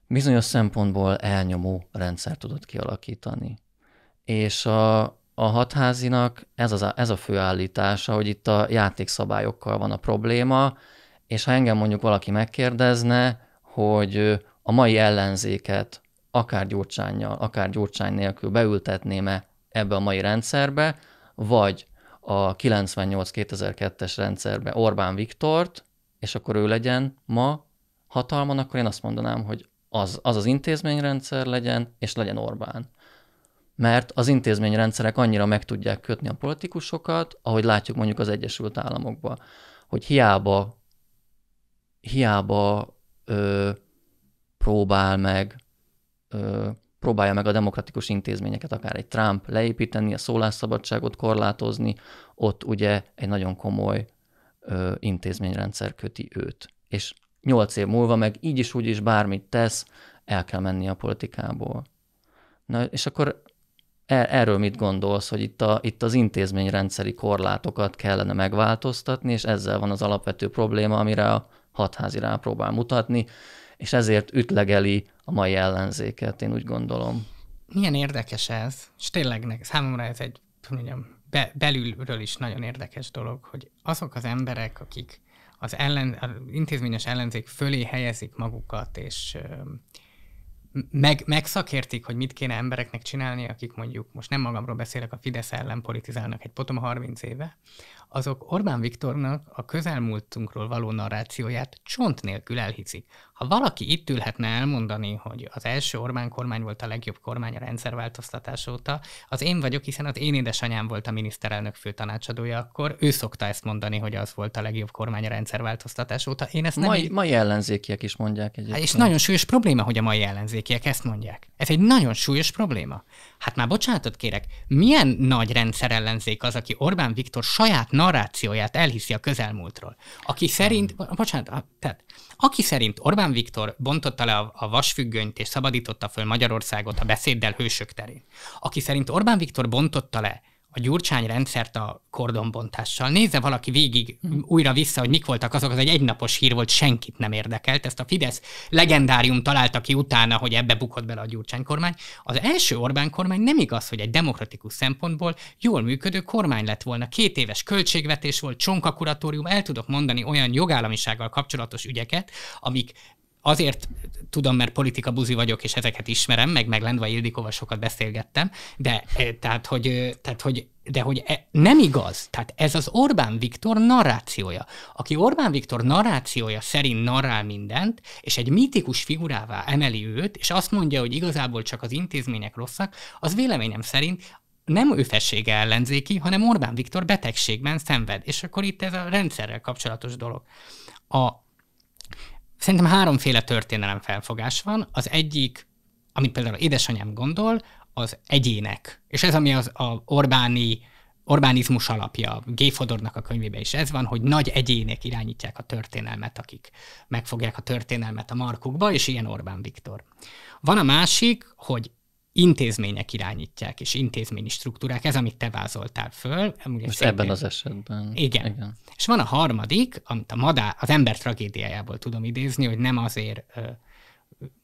bizonyos szempontból elnyomó rendszer tudott kialakítani. És a, a hatházinak ez, az, ez a fő állítása, hogy itt a játékszabályokkal van a probléma, és ha engem mondjuk valaki megkérdezne, hogy a mai ellenzéket akár gyurcsányjal, akár gyurcsány nélkül beültetném-e ebbe a mai rendszerbe, vagy a 98-2002-es rendszerbe Orbán Viktort, és akkor ő legyen ma hatalman, akkor én azt mondanám, hogy az az, az intézményrendszer legyen, és legyen Orbán. Mert az intézményrendszerek annyira meg tudják kötni a politikusokat, ahogy látjuk mondjuk az Egyesült Államokban, hogy hiába, hiába ö, próbál meg ö, próbálja meg a demokratikus intézményeket, akár egy Trump leépíteni, a szólásszabadságot korlátozni, ott ugye egy nagyon komoly ö, intézményrendszer köti őt. És nyolc év múlva meg így is úgy is bármit tesz, el kell menni a politikából. Na, és akkor er-, erről mit gondolsz, hogy itt, a, itt az intézményrendszeri korlátokat kellene megváltoztatni, és ezzel van az alapvető probléma, amire a hatházi rá próbál mutatni, és ezért ütlegeli a mai ellenzéket, én úgy gondolom. Milyen érdekes ez, és tényleg számomra ez egy, mondjam, be, belülről is nagyon érdekes dolog, hogy azok az emberek, akik az, ellen, az intézményes ellenzék fölé helyezik magukat, és meg, megszakértik, hogy mit kéne embereknek csinálni, akik mondjuk, most nem magamról beszélek, a Fidesz ellen politizálnak egy potom 30 éve, azok Orbán Viktornak a közelmúltunkról való narrációját csont nélkül elhiszik. Ha valaki itt ülhetne elmondani, hogy az első Orbán kormány volt a legjobb kormány a rendszerváltoztatás óta, az én vagyok, hiszen az én édesanyám volt a miniszterelnök főtanácsadója, akkor ő szokta ezt mondani, hogy az volt a legjobb kormány a rendszerváltoztatás óta. Én ezt nem mai, így... mai ellenzékiek is mondják egyébként. És nagyon súlyos probléma, hogy a mai ellenzékiek ezt mondják. Ez egy nagyon súlyos probléma. Hát már bocsánatot kérek, milyen nagy rendszerellenzék az, aki Orbán Viktor saját narrációját elhiszi a közelmúltról, aki szerint, hmm. bocsánat, tehát, aki szerint Orbán Viktor bontotta le a, a vasfüggönyt és szabadította föl Magyarországot a beszéddel hősök terén, aki szerint Orbán Viktor bontotta le a Gyurcsány rendszert a kordonbontással. Nézze valaki végig hmm. újra vissza, hogy mik voltak azok, az egy egynapos hír volt, senkit nem érdekelt. Ezt a Fidesz legendárium találta ki utána, hogy ebbe bukott bele a Gyurcsány kormány. Az első Orbán kormány nem igaz, hogy egy demokratikus szempontból jól működő kormány lett volna. Két éves költségvetés volt, csonkakuratórium, el tudok mondani olyan jogállamisággal kapcsolatos ügyeket, amik azért tudom, mert politika buzi vagyok, és ezeket ismerem, meg meg Lendva Ildikóval sokat beszélgettem, de eh, tehát, hogy, eh, tehát, hogy de hogy e, nem igaz. Tehát ez az Orbán Viktor narrációja. Aki Orbán Viktor narrációja szerint narrál mindent, és egy mítikus figurává emeli őt, és azt mondja, hogy igazából csak az intézmények rosszak, az véleményem szerint nem ő fessége ellenzéki, hanem Orbán Viktor betegségben szenved. És akkor itt ez a rendszerrel kapcsolatos dolog. A Szerintem háromféle történelem felfogás van. Az egyik, amit például édesanyám gondol, az egyének. És ez, ami az a Orbáni Orbánizmus alapja, G. Fodornak a könyvében is ez van, hogy nagy egyének irányítják a történelmet, akik megfogják a történelmet a markukba, és ilyen Orbán Viktor. Van a másik, hogy intézmények irányítják, és intézményi struktúrák, ez, amit te vázoltál föl. Most ebben az esetben. Igen. igen. És van a harmadik, amit a madár, az ember tragédiájából tudom idézni, hogy nem azért,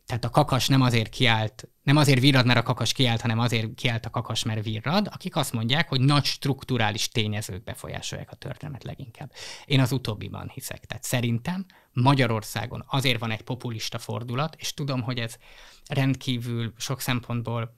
tehát a kakas nem azért kiállt, nem azért virrad, mert a kakas kiállt, hanem azért kiállt a kakas, mert virrad, akik azt mondják, hogy nagy strukturális tényezők befolyásolják a történet leginkább. Én az utóbbiban hiszek. Tehát szerintem Magyarországon azért van egy populista fordulat, és tudom, hogy ez rendkívül sok szempontból,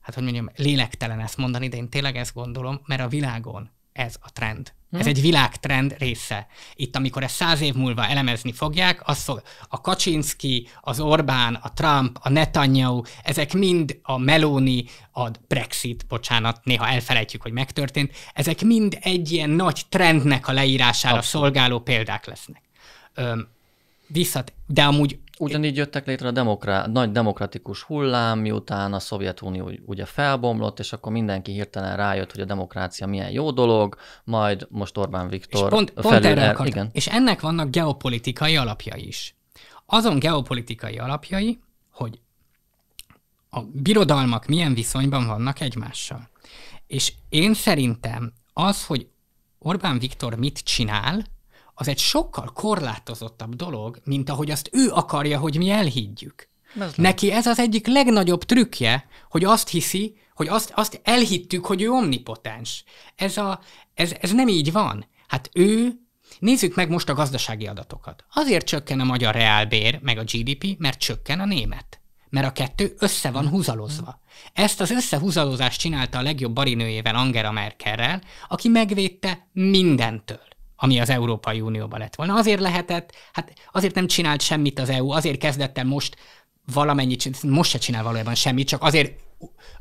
hát hogy mondjam, lélektelen ezt mondani, de én tényleg ezt gondolom, mert a világon ez a trend. Hm? Ez egy világtrend része. Itt, amikor ezt száz év múlva elemezni fogják, az fog, a Kaczynski, az Orbán, a Trump, a Netanyahu, ezek mind a Meloni, a Brexit, bocsánat, néha elfelejtjük, hogy megtörtént, ezek mind egy ilyen nagy trendnek a leírására Abszett. szolgáló példák lesznek. Öm, visszat, de amúgy... Ugyanígy jöttek létre a demokra- nagy demokratikus hullám, miután a Szovjetunió ugye felbomlott, és akkor mindenki hirtelen rájött, hogy a demokrácia milyen jó dolog, majd most Orbán Viktor... És pont, pont erre el, igen. És ennek vannak geopolitikai alapjai is. Azon geopolitikai alapjai, hogy a birodalmak milyen viszonyban vannak egymással. És én szerintem az, hogy Orbán Viktor mit csinál, az egy sokkal korlátozottabb dolog, mint ahogy azt ő akarja, hogy mi elhiggyük. Neki ez az egyik legnagyobb trükkje, hogy azt hiszi, hogy azt, azt elhittük, hogy ő omnipotens. Ez, a, ez, ez nem így van. Hát ő, nézzük meg most a gazdasági adatokat. Azért csökken a magyar reálbér, meg a GDP, mert csökken a német. Mert a kettő össze van húzalozva. Ezt az összehúzalozást csinálta a legjobb barinőjével Angela Merkelrel, aki megvédte mindentől ami az Európai Unióban lett volna. Azért lehetett, hát azért nem csinált semmit az EU, azért kezdett el most valamennyit, most se csinál valójában semmit, csak azért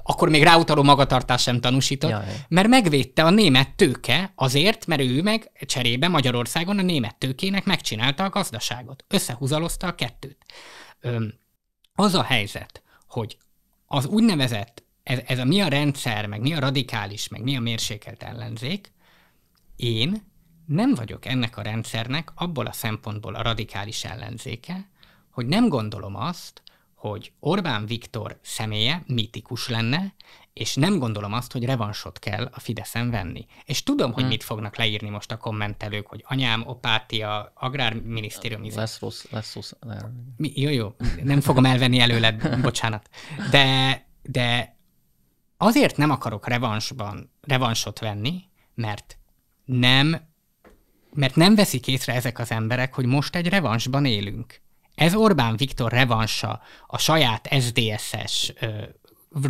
akkor még ráutaló magatartás sem tanúsított, Jaj. mert megvédte a német tőke azért, mert ő meg cserébe Magyarországon a német tőkének megcsinálta a gazdaságot. Összehúzalozta a kettőt. Öm, az a helyzet, hogy az úgynevezett, ez, ez a mi a rendszer, meg mi a radikális, meg mi a mérsékelt ellenzék, én nem vagyok ennek a rendszernek abból a szempontból a radikális ellenzéke, hogy nem gondolom azt, hogy Orbán Viktor személye mitikus lenne, és nem gondolom azt, hogy revansot kell a Fideszen venni. És tudom, hogy hmm. mit fognak leírni most a kommentelők, hogy anyám, opátia, agrárminisztérium. Izé. Lesz rossz, lesz rossz. Mi, jó, jó, nem fogom elvenni előled, bocsánat. De, de azért nem akarok revansban, revansot venni, mert nem mert nem veszik észre ezek az emberek, hogy most egy revansban élünk. Ez Orbán Viktor revansa a saját SDSS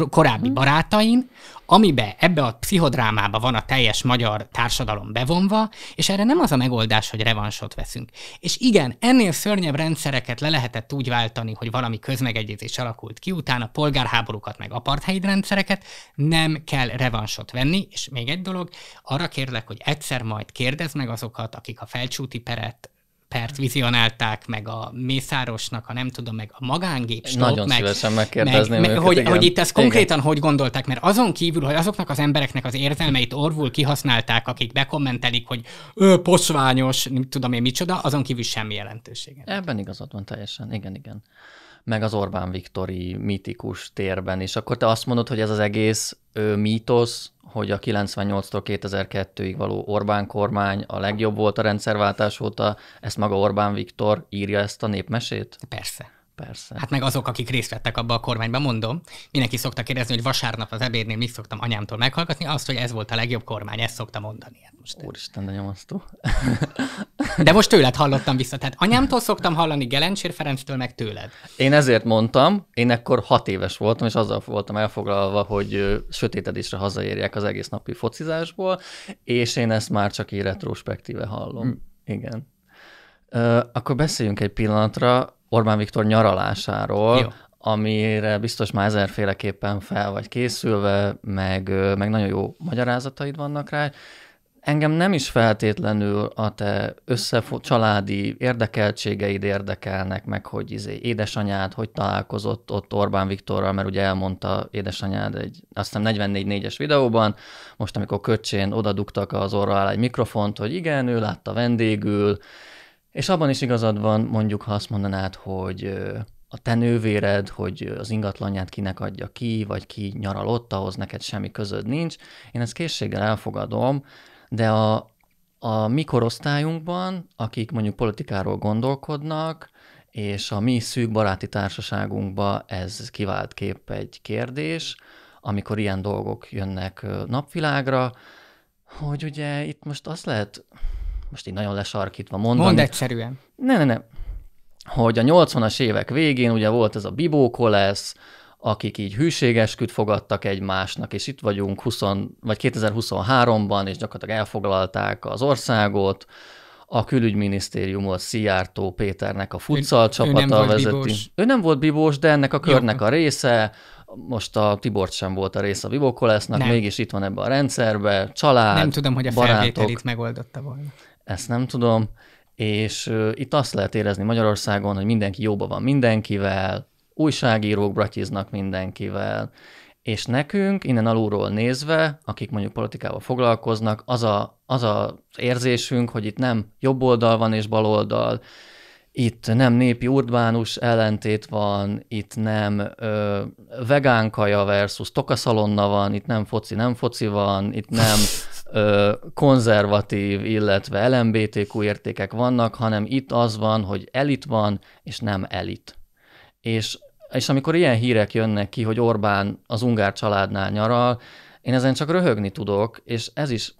korábbi mhm. barátain, amibe ebbe a pszichodrámába van a teljes magyar társadalom bevonva, és erre nem az a megoldás, hogy revansot veszünk. És igen, ennél szörnyebb rendszereket le lehetett úgy váltani, hogy valami közmegegyezés alakult ki, utána polgárháborúkat meg apartheid rendszereket, nem kell revansot venni, és még egy dolog, arra kérlek, hogy egyszer majd kérdezd meg azokat, akik a felcsúti peret Veszpert vizionálták, meg a Mészárosnak, a nem tudom, meg a stop, Nagyon meg, szívesen megkérdezném meg, őket, hogy, igen. hogy itt ezt konkrétan igen. hogy gondolták, mert azon kívül, hogy azoknak az embereknek az érzelmeit orvul kihasználták, akik bekommentelik, hogy ő poszványos, nem tudom én micsoda, azon kívül semmi jelentősége. Ebben igazad van teljesen, igen, igen meg az Orbán Viktori mítikus térben, és akkor te azt mondod, hogy ez az egész ő, mítosz, hogy a 98-tól 2002-ig való Orbán kormány a legjobb volt a rendszerváltás óta, ezt maga Orbán Viktor írja ezt a népmesét? Persze. Persze. Hát meg azok, akik részt vettek abba a kormányban, mondom. Mindenki szokta kérdezni, hogy vasárnap az ebédnél mit szoktam anyámtól meghallgatni, azt, hogy ez volt a legjobb kormány, ezt szokta mondani. Hát most Úristen, de nyomasztó. de most tőled hallottam vissza, tehát anyámtól szoktam hallani, Gelencsér Ferenctől meg tőled. Én ezért mondtam, én ekkor hat éves voltam, és azzal voltam elfoglalva, hogy sötétedésre hazaérjek az egész napi focizásból, és én ezt már csak így retrospektíve hallom. Hm. Igen. Akkor beszéljünk egy pillanatra Orbán Viktor nyaralásáról, Jó. amire biztos már ezerféleképpen fel vagy készülve, meg, meg nagyon jó magyarázataid vannak rá. Engem nem is feltétlenül a te összefo- családi érdekeltségeid érdekelnek, meg hogy izé, édesanyád hogy találkozott ott Orbán Viktorral, mert ugye elmondta édesanyád egy, azt hiszem 44-4-es videóban, most amikor köcsén odaduktak az orra alá egy mikrofont, hogy igen, ő látta vendégül, és abban is igazad van, mondjuk, ha azt mondanád, hogy a te nővéred, hogy az ingatlanját kinek adja ki, vagy ki nyaral ott, ahhoz neked semmi közöd nincs. Én ezt készséggel elfogadom, de a, a mi korosztályunkban, akik mondjuk politikáról gondolkodnak, és a mi szűk baráti társaságunkba ez kivált kép egy kérdés, amikor ilyen dolgok jönnek napvilágra, hogy ugye itt most azt lehet most így nagyon lesarkítva mondani. Mondd egyszerűen. Ne, ne, ne. Hogy a 80-as évek végén ugye volt ez a Bibó Kolesz, akik így hűségesküt fogadtak egymásnak, és itt vagyunk 20, vagy 2023-ban, és gyakorlatilag elfoglalták az országot, a külügyminisztériumot Szijjártó Péternek a futszal csapata ő vezeti. Bibós. Ő nem volt bibós, de ennek a körnek Jó. a része, most a Tibort sem volt a része a Bibó mégis itt van ebbe a rendszerbe, család, Nem tudom, hogy a barátok. felvételit megoldotta volna ezt nem tudom, és itt azt lehet érezni Magyarországon, hogy mindenki jóba van mindenkivel, újságírók bratiznak mindenkivel, és nekünk innen alulról nézve, akik mondjuk politikával foglalkoznak, az a, az a érzésünk, hogy itt nem jobb oldal van és bal oldal, itt nem népi urbánus ellentét van, itt nem ö, vegánkaja versus tokaszalonna van, itt nem foci, nem foci van, itt nem konzervatív, illetve LMBTQ értékek vannak, hanem itt az van, hogy elit van, és nem elit. És, és amikor ilyen hírek jönnek ki, hogy Orbán az ungár családnál nyaral, én ezen csak röhögni tudok, és ez is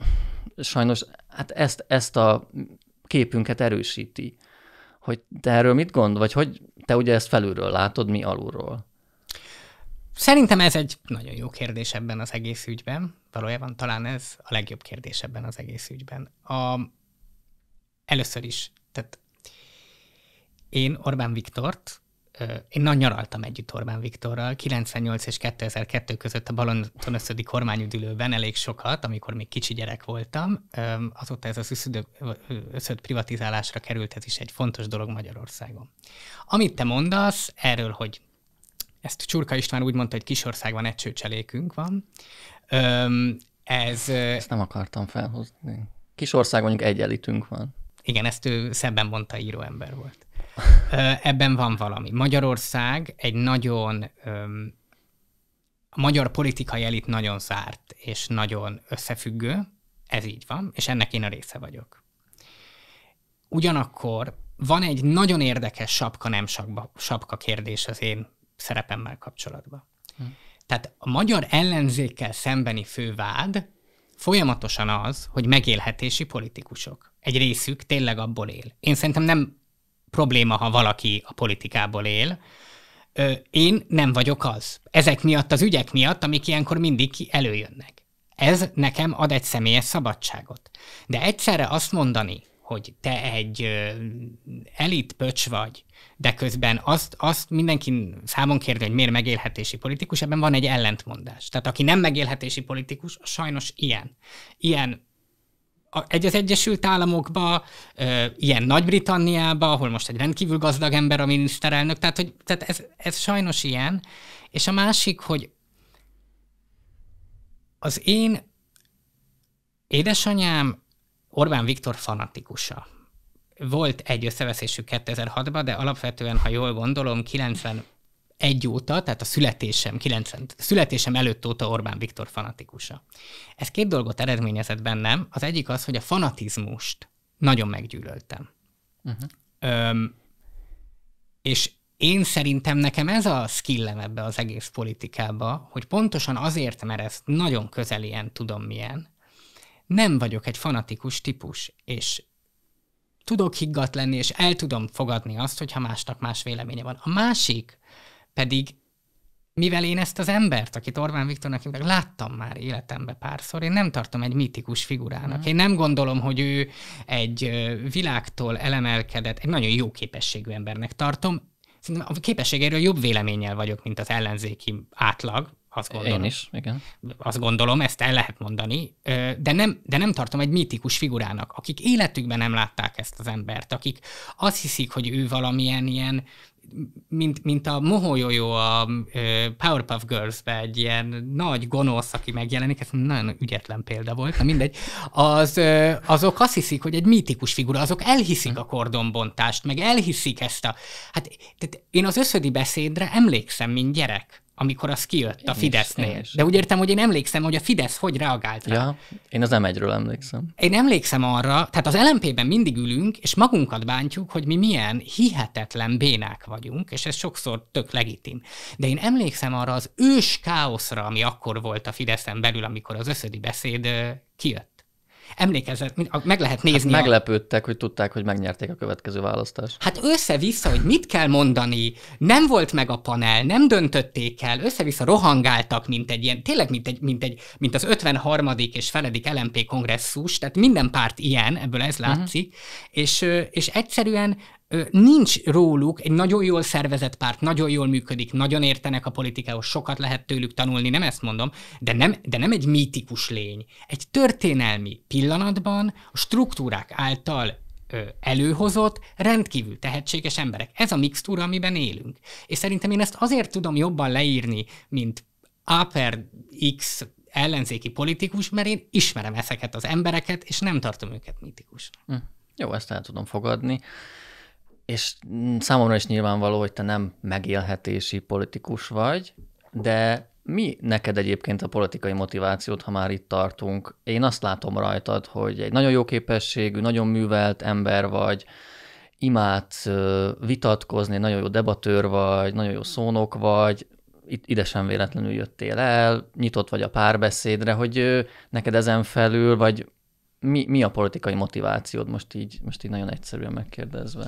sajnos hát ezt, ezt a képünket erősíti. Hogy te erről mit gondol, vagy hogy te ugye ezt felülről látod, mi alulról? Szerintem ez egy nagyon jó kérdés ebben az egész ügyben. Valójában talán ez a legjobb kérdés ebben az egész ügyben. A, először is, tehát én Orbán Viktort, én nagy nyaraltam együtt Orbán Viktorral, 98 és 2002 között a összödi kormányüdülőben elég sokat, amikor még kicsi gyerek voltam. Azóta ez az összöd privatizálásra került, ez is egy fontos dolog Magyarországon. Amit te mondasz erről, hogy ezt Csurka István úgy mondta, hogy Kisországban egy csőcselékünk van. Öm, ez... Ezt nem akartam felhozni. Kisországban mondjuk egy elitünk van. Igen, ezt ő szebben mondta, író ember volt. Ö, ebben van valami. Magyarország egy nagyon... Öm, a magyar politikai elit nagyon zárt és nagyon összefüggő, ez így van, és ennek én a része vagyok. Ugyanakkor van egy nagyon érdekes sapka-nem sapka kérdés az én szerepemmel kapcsolatban. Hm. Tehát a magyar ellenzékkel szembeni fővád folyamatosan az, hogy megélhetési politikusok. Egy részük tényleg abból él. Én szerintem nem probléma, ha valaki a politikából él. Ö, én nem vagyok az. Ezek miatt, az ügyek miatt, amik ilyenkor mindig előjönnek. Ez nekem ad egy személyes szabadságot. De egyszerre azt mondani, hogy te egy elit pöcs vagy, de közben azt, azt mindenki számon kérde, hogy miért megélhetési politikus, ebben van egy ellentmondás. Tehát aki nem megélhetési politikus, sajnos ilyen. Ilyen egy az Egyesült Államokba, ilyen Nagy-Britanniába, ahol most egy rendkívül gazdag ember a miniszterelnök, tehát, hogy, tehát ez, ez sajnos ilyen. És a másik, hogy az én édesanyám Orbán Viktor fanatikusa. Volt egy összeveszésük 2006-ban, de alapvetően, ha jól gondolom, 90 egy óta, tehát a születésem, 90, születésem előtt óta Orbán Viktor fanatikusa. Ez két dolgot eredményezett bennem. Az egyik az, hogy a fanatizmust nagyon meggyűlöltem. Uh-huh. Öm, és én szerintem nekem ez a skillem ebbe az egész politikába, hogy pontosan azért, mert ez nagyon közel ilyen tudom milyen, nem vagyok egy fanatikus típus, és tudok higgadt lenni, és el tudom fogadni azt, hogyha másnak más véleménye van. A másik pedig, mivel én ezt az embert, akit Orbán Viktornak hívnak, láttam már életembe párszor, én nem tartom egy mitikus figurának. Mm. Én nem gondolom, hogy ő egy világtól elemelkedett, egy nagyon jó képességű embernek tartom. Szerintem a képességéről jobb véleménnyel vagyok, mint az ellenzéki átlag, azt gondolom. Én is, igen. Azt gondolom, ezt el lehet mondani, de nem, de nem tartom egy mítikus figurának, akik életükben nem látták ezt az embert, akik azt hiszik, hogy ő valamilyen ilyen, mint, mint a Mohoyoyo a Powerpuff Girls-be egy ilyen nagy gonosz, aki megjelenik, ez nagyon ügyetlen példa volt, na mindegy, az, azok azt hiszik, hogy egy mítikus figura, azok elhiszik a kordonbontást, meg elhiszik ezt a... Hát tehát én az összödi beszédre emlékszem, mint gyerek amikor az kijött én a Fidesznél. Is, De úgy értem, hogy én emlékszem, hogy a Fidesz hogy reagált rá. Ja, én az nem egyről emlékszem. Én emlékszem arra, tehát az LMP-ben mindig ülünk, és magunkat bántjuk, hogy mi milyen hihetetlen bénák vagyunk, és ez sokszor tök legitim. De én emlékszem arra az ős káoszra, ami akkor volt a Fideszen belül, amikor az összödi beszéd kijött emlékezett, meg lehet nézni. Hát meglepődtek, a... hogy tudták, hogy megnyerték a következő választást. Hát össze-vissza, hogy mit kell mondani, nem volt meg a panel, nem döntötték el, össze-vissza rohangáltak, mint egy ilyen, tényleg mint, egy, mint, egy, mint az 53. és feledik LMP kongresszus, tehát minden párt ilyen, ebből ez mhm. látszik, uh-huh. és, és egyszerűen nincs róluk egy nagyon jól szervezett párt, nagyon jól működik, nagyon értenek a politikához, sokat lehet tőlük tanulni, nem ezt mondom, de nem, de nem egy mítikus lény. Egy történelmi pillanatban a struktúrák által előhozott, rendkívül tehetséges emberek. Ez a mixtúra, amiben élünk. És szerintem én ezt azért tudom jobban leírni, mint A per X ellenzéki politikus, mert én ismerem ezeket az embereket, és nem tartom őket mítikusnak. Hm. Jó, ezt el tudom fogadni és számomra is nyilvánvaló, hogy te nem megélhetési politikus vagy, de mi neked egyébként a politikai motivációt, ha már itt tartunk? Én azt látom rajtad, hogy egy nagyon jó képességű, nagyon művelt ember vagy, imád vitatkozni, nagyon jó debatőr vagy, nagyon jó szónok vagy, ide sem véletlenül jöttél el, nyitott vagy a párbeszédre, hogy neked ezen felül, vagy mi, mi a politikai motivációd most így, most így nagyon egyszerűen megkérdezve?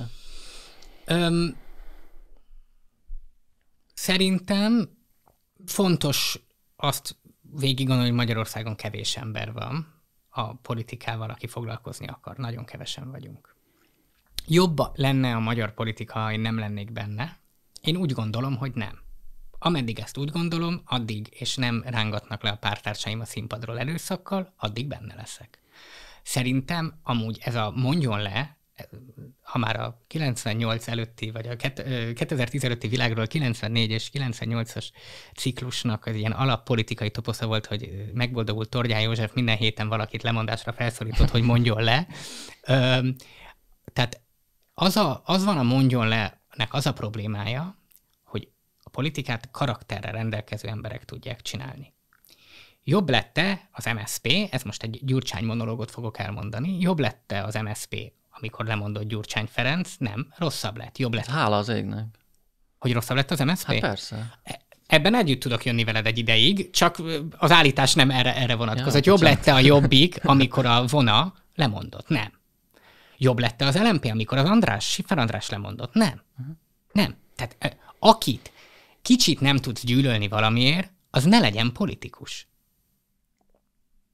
Öm, szerintem fontos azt végig gondolni, hogy Magyarországon kevés ember van a politikával, aki foglalkozni akar. Nagyon kevesen vagyunk. Jobb lenne a magyar politika, ha én nem lennék benne? Én úgy gondolom, hogy nem. Ameddig ezt úgy gondolom, addig, és nem rángatnak le a pártársaim a színpadról előszakkal, addig benne leszek. Szerintem amúgy ez a mondjon le, ha már a 98 előtti, vagy a 2015-i világról 94 és 98-as ciklusnak az ilyen alappolitikai toposza volt, hogy megboldogult Torgyán József minden héten valakit lemondásra felszólított, hogy mondjon le. tehát az, a, az van a mondjon le nek az a problémája, hogy a politikát karakterre rendelkező emberek tudják csinálni. Jobb lette az MSP, ez most egy gyurcsány monológot fogok elmondani, jobb lette az MSP amikor lemondott Gyurcsány Ferenc, nem, rosszabb lett, jobb lett. Hála az égnek. Hogy rosszabb lett az MSZP? Hát persze. E, ebben együtt tudok jönni veled egy ideig, csak az állítás nem erre, erre vonatkozott. Ja, jobb lett a jobbik, amikor a vona lemondott? Nem. Jobb lett az LMP, amikor az András, Siffer András lemondott? Nem. Uh-huh. Nem. Tehát akit kicsit nem tudsz gyűlölni valamiért, az ne legyen politikus.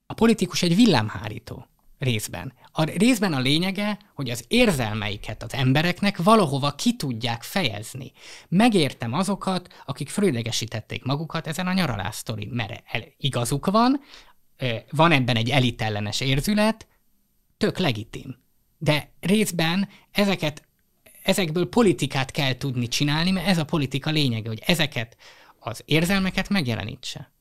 A politikus egy villámhárító részben. A részben a lényege, hogy az érzelmeiket az embereknek valahova ki tudják fejezni. Megértem azokat, akik fölidegesítették magukat ezen a nyaralás mert igazuk van, van ebben egy elitellenes érzület, tök legitim. De részben ezeket, ezekből politikát kell tudni csinálni, mert ez a politika lényege, hogy ezeket az érzelmeket megjelenítse.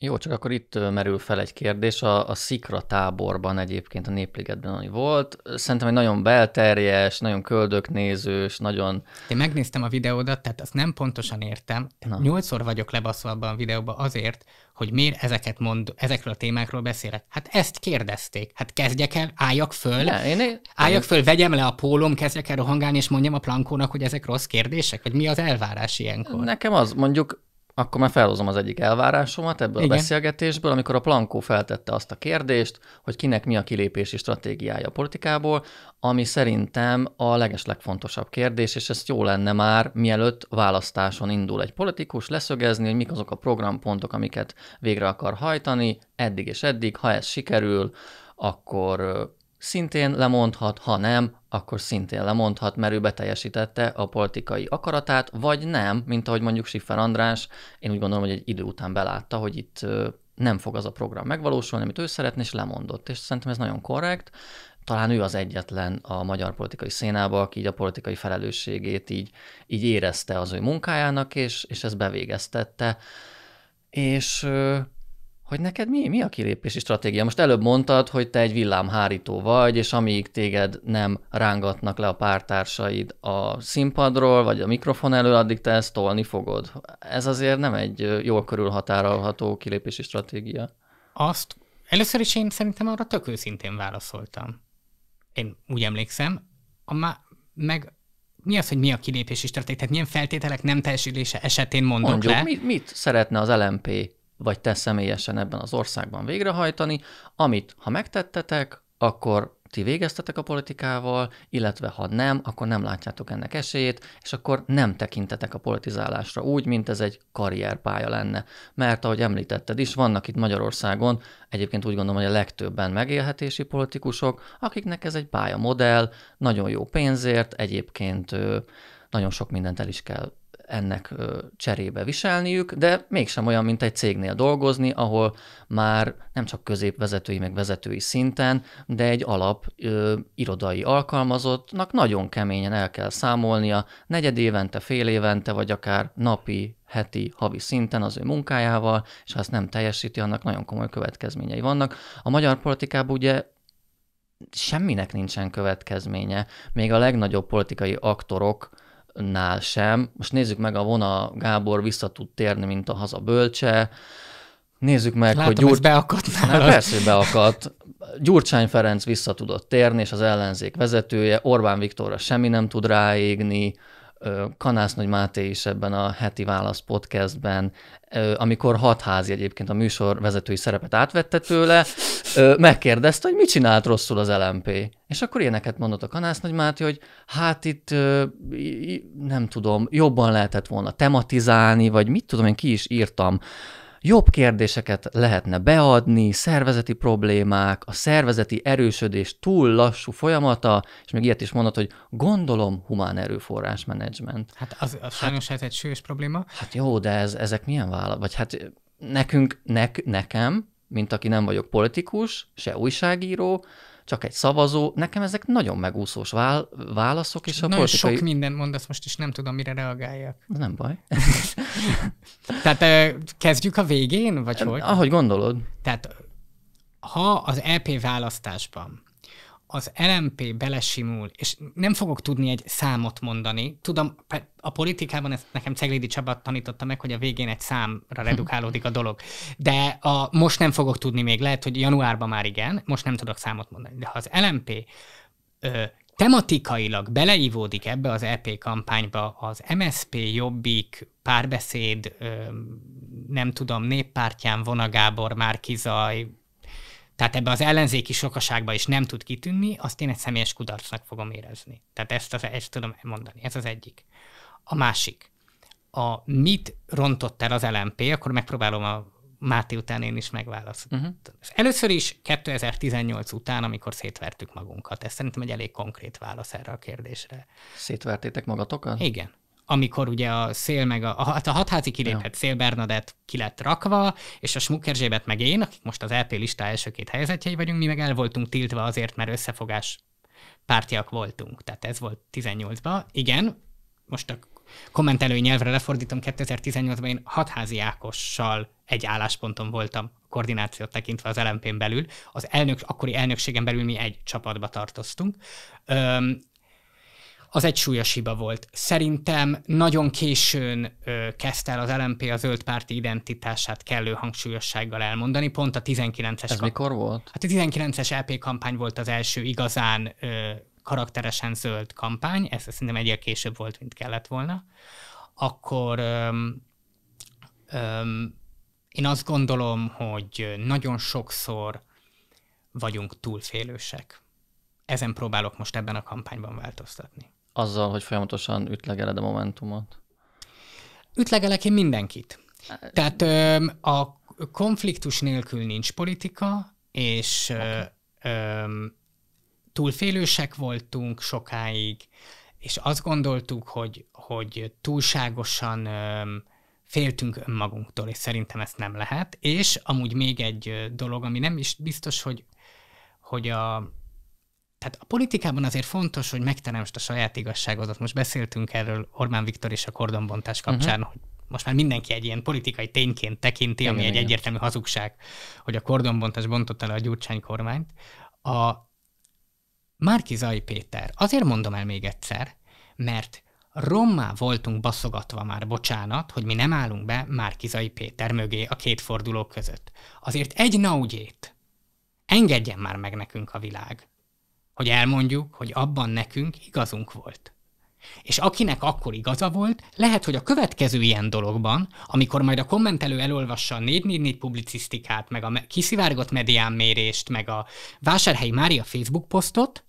Jó, csak akkor itt merül fel egy kérdés. A, a Szikra táborban egyébként a Népligetben, ami volt, szerintem egy nagyon belterjes, nagyon köldöknézős, nagyon... Én megnéztem a videódat, tehát azt nem pontosan értem. Na. Nyolcszor vagyok lebaszva abban a videóban azért, hogy miért ezeket mond, ezekről a témákról beszélek. Hát ezt kérdezték. Hát kezdjek el, álljak föl, ne, én, én, álljak föl, vegyem le a pólom, kezdjek el rohangálni, és mondjam a plankónak, hogy ezek rossz kérdések, vagy mi az elvárás ilyenkor? Nekem az, mondjuk akkor már felhozom az egyik elvárásomat ebből Igen. a beszélgetésből, amikor a Plankó feltette azt a kérdést, hogy kinek mi a kilépési stratégiája a politikából, ami szerintem a legeslegfontosabb kérdés, és ezt jó lenne már, mielőtt választáson indul egy politikus, leszögezni, hogy mik azok a programpontok, amiket végre akar hajtani, eddig és eddig, ha ez sikerül, akkor szintén lemondhat, ha nem, akkor szintén lemondhat, mert ő beteljesítette a politikai akaratát, vagy nem, mint ahogy mondjuk Siffer András, én úgy gondolom, hogy egy idő után belátta, hogy itt nem fog az a program megvalósulni, amit ő szeretne, és lemondott. És szerintem ez nagyon korrekt. Talán ő az egyetlen a magyar politikai szénában, aki így a politikai felelősségét így, így érezte az ő munkájának, és, és ezt bevégeztette. És hogy neked mi, mi a kilépési stratégia? Most előbb mondtad, hogy te egy villámhárító vagy, és amíg téged nem rángatnak le a pártársaid a színpadról, vagy a mikrofon elől, addig te ezt tolni fogod. Ez azért nem egy jól körülhatárolható kilépési stratégia. Azt először is én szerintem arra tök őszintén válaszoltam. Én úgy emlékszem, a má, meg mi az, hogy mi a kilépési stratégia? Tehát milyen feltételek nem teljesülése esetén mondok Mondjuk, le? Mit, mit szeretne az LMP vagy te személyesen ebben az országban végrehajtani, amit ha megtettetek, akkor ti végeztetek a politikával, illetve ha nem, akkor nem látjátok ennek esélyét, és akkor nem tekintetek a politizálásra úgy, mint ez egy karrierpálya lenne. Mert ahogy említetted is, vannak itt Magyarországon, egyébként úgy gondolom, hogy a legtöbben megélhetési politikusok, akiknek ez egy pálya modell, nagyon jó pénzért, egyébként nagyon sok mindent el is kell ennek cserébe viselniük, de mégsem olyan, mint egy cégnél dolgozni, ahol már nem csak középvezetői, meg vezetői szinten, de egy alap ö, irodai alkalmazottnak nagyon keményen el kell számolnia, negyed évente, fél évente, vagy akár napi, heti, havi szinten az ő munkájával, és ha ezt nem teljesíti, annak nagyon komoly következményei vannak. A magyar politikában ugye semminek nincsen következménye. Még a legnagyobb politikai aktorok nál sem. Most nézzük meg, a Vona Gábor vissza tud térni, mint a haza bölcse. Nézzük meg, Látom, hogy Gyurcs... beakadt nálad. Hát persze, hogy beakadt. Gyurcsány Ferenc vissza tudott térni, és az ellenzék vezetője, Orbán Viktorra semmi nem tud ráégni, Kanász Nagy Máté is ebben a heti válasz podcastben, amikor hatházi egyébként a műsor vezetői szerepet átvette tőle, megkérdezte, hogy mit csinált rosszul az LMP. És akkor ilyeneket mondott a Kanász Nagy Máté, hogy hát itt nem tudom, jobban lehetett volna tematizálni, vagy mit tudom, én ki is írtam jobb kérdéseket lehetne beadni, szervezeti problémák, a szervezeti erősödés túl lassú folyamata, és még ilyet is mondod, hogy gondolom humán erőforrás menedzsment. Hát az, az hát- sajnos hát, egy sős probléma. Hát jó, de ez, ezek milyen vállalat? Vagy hát nekünk, nek, nekem, mint aki nem vagyok politikus, se újságíró, csak egy szavazó. Nekem ezek nagyon megúszós vál, válaszok, és, és a nagyon politikai... sok mindent mondasz most, is nem tudom, mire reagáljak. Nem baj. Tehát kezdjük a végén, vagy hogy? Ahogy gondolod. Tehát ha az EP választásban az LMP belesimul, és nem fogok tudni egy számot mondani. Tudom, a politikában ezt nekem Ceglédi Csaba tanította meg, hogy a végén egy számra redukálódik a dolog. De a, most nem fogok tudni még, lehet, hogy januárban már igen, most nem tudok számot mondani. De ha az LMP ö, tematikailag beleívódik ebbe az EP kampányba az MSP jobbik párbeszéd, ö, nem tudom, néppártyán Vona Gábor, Zaj, tehát ebbe az ellenzéki sokaságba is nem tud kitűnni, azt én egy személyes kudarcnak fogom érezni. Tehát ezt, az, ezt tudom mondani, ez az egyik. A másik, a mit rontott el az LMP, akkor megpróbálom a Máté után én is megválaszolni. Uh-huh. Először is 2018 után, amikor szétvertük magunkat. Ez szerintem egy elég konkrét válasz erre a kérdésre. Szétvertétek magatokat? Igen amikor ugye a szél meg a, a, hát a hatházi kilépett ja. szél Bernadett ki lett rakva, és a Smukerzsébet meg én, akik most az LP e lista első két helyzetjei vagyunk, mi meg el voltunk tiltva azért, mert összefogás pártiak voltunk. Tehát ez volt 18-ban. Igen, most a kommentelői nyelvre lefordítom, 2018-ban én hatházi Ákossal egy állásponton voltam koordinációt tekintve az LMP-n belül. Az elnök, akkori elnökségen belül mi egy csapatba tartoztunk. Öm, az egy súlyos hiba volt. Szerintem nagyon későn ö, kezdte el az LMP a zöld párti identitását kellő hangsúlyossággal elmondani, pont a 19-es... Ez kamp- mikor volt? Hát a 19-es LP kampány volt az első igazán ö, karakteresen zöld kampány, ez szerintem egyel később volt, mint kellett volna. Akkor öm, öm, én azt gondolom, hogy nagyon sokszor vagyunk túlfélősek. Ezen próbálok most ebben a kampányban változtatni. Azzal, hogy folyamatosan ütlegeled a momentumot. Ütlegelek én mindenkit. Tehát ö, a konfliktus nélkül nincs politika, és okay. ö, túlfélősek voltunk sokáig, és azt gondoltuk, hogy, hogy túlságosan ö, féltünk önmagunktól, és szerintem ezt nem lehet. És amúgy még egy dolog, ami nem is biztos, hogy, hogy a tehát a politikában azért fontos, hogy megteremtsd a saját igazságodat. Most beszéltünk erről Ormán Viktor és a kordonbontás mhm. kapcsán, uh-huh. hogy most már mindenki egy ilyen politikai tényként tekinti, igen, ami igen. egy egyértelmű hazugság, hogy a kordonbontás bontotta le a Gyurcsány kormányt. A Márki Zaj Péter, azért mondom el még egyszer, mert rommá voltunk baszogatva már, bocsánat, hogy mi nem állunk be Márkizai Péter mögé a két forduló között. Azért egy naugyét engedjen már meg nekünk a világ hogy elmondjuk, hogy abban nekünk igazunk volt. És akinek akkor igaza volt, lehet, hogy a következő ilyen dologban, amikor majd a kommentelő elolvassa a 444 publicisztikát, meg a kiszivárgott mérést, meg a Vásárhelyi Mária Facebook posztot,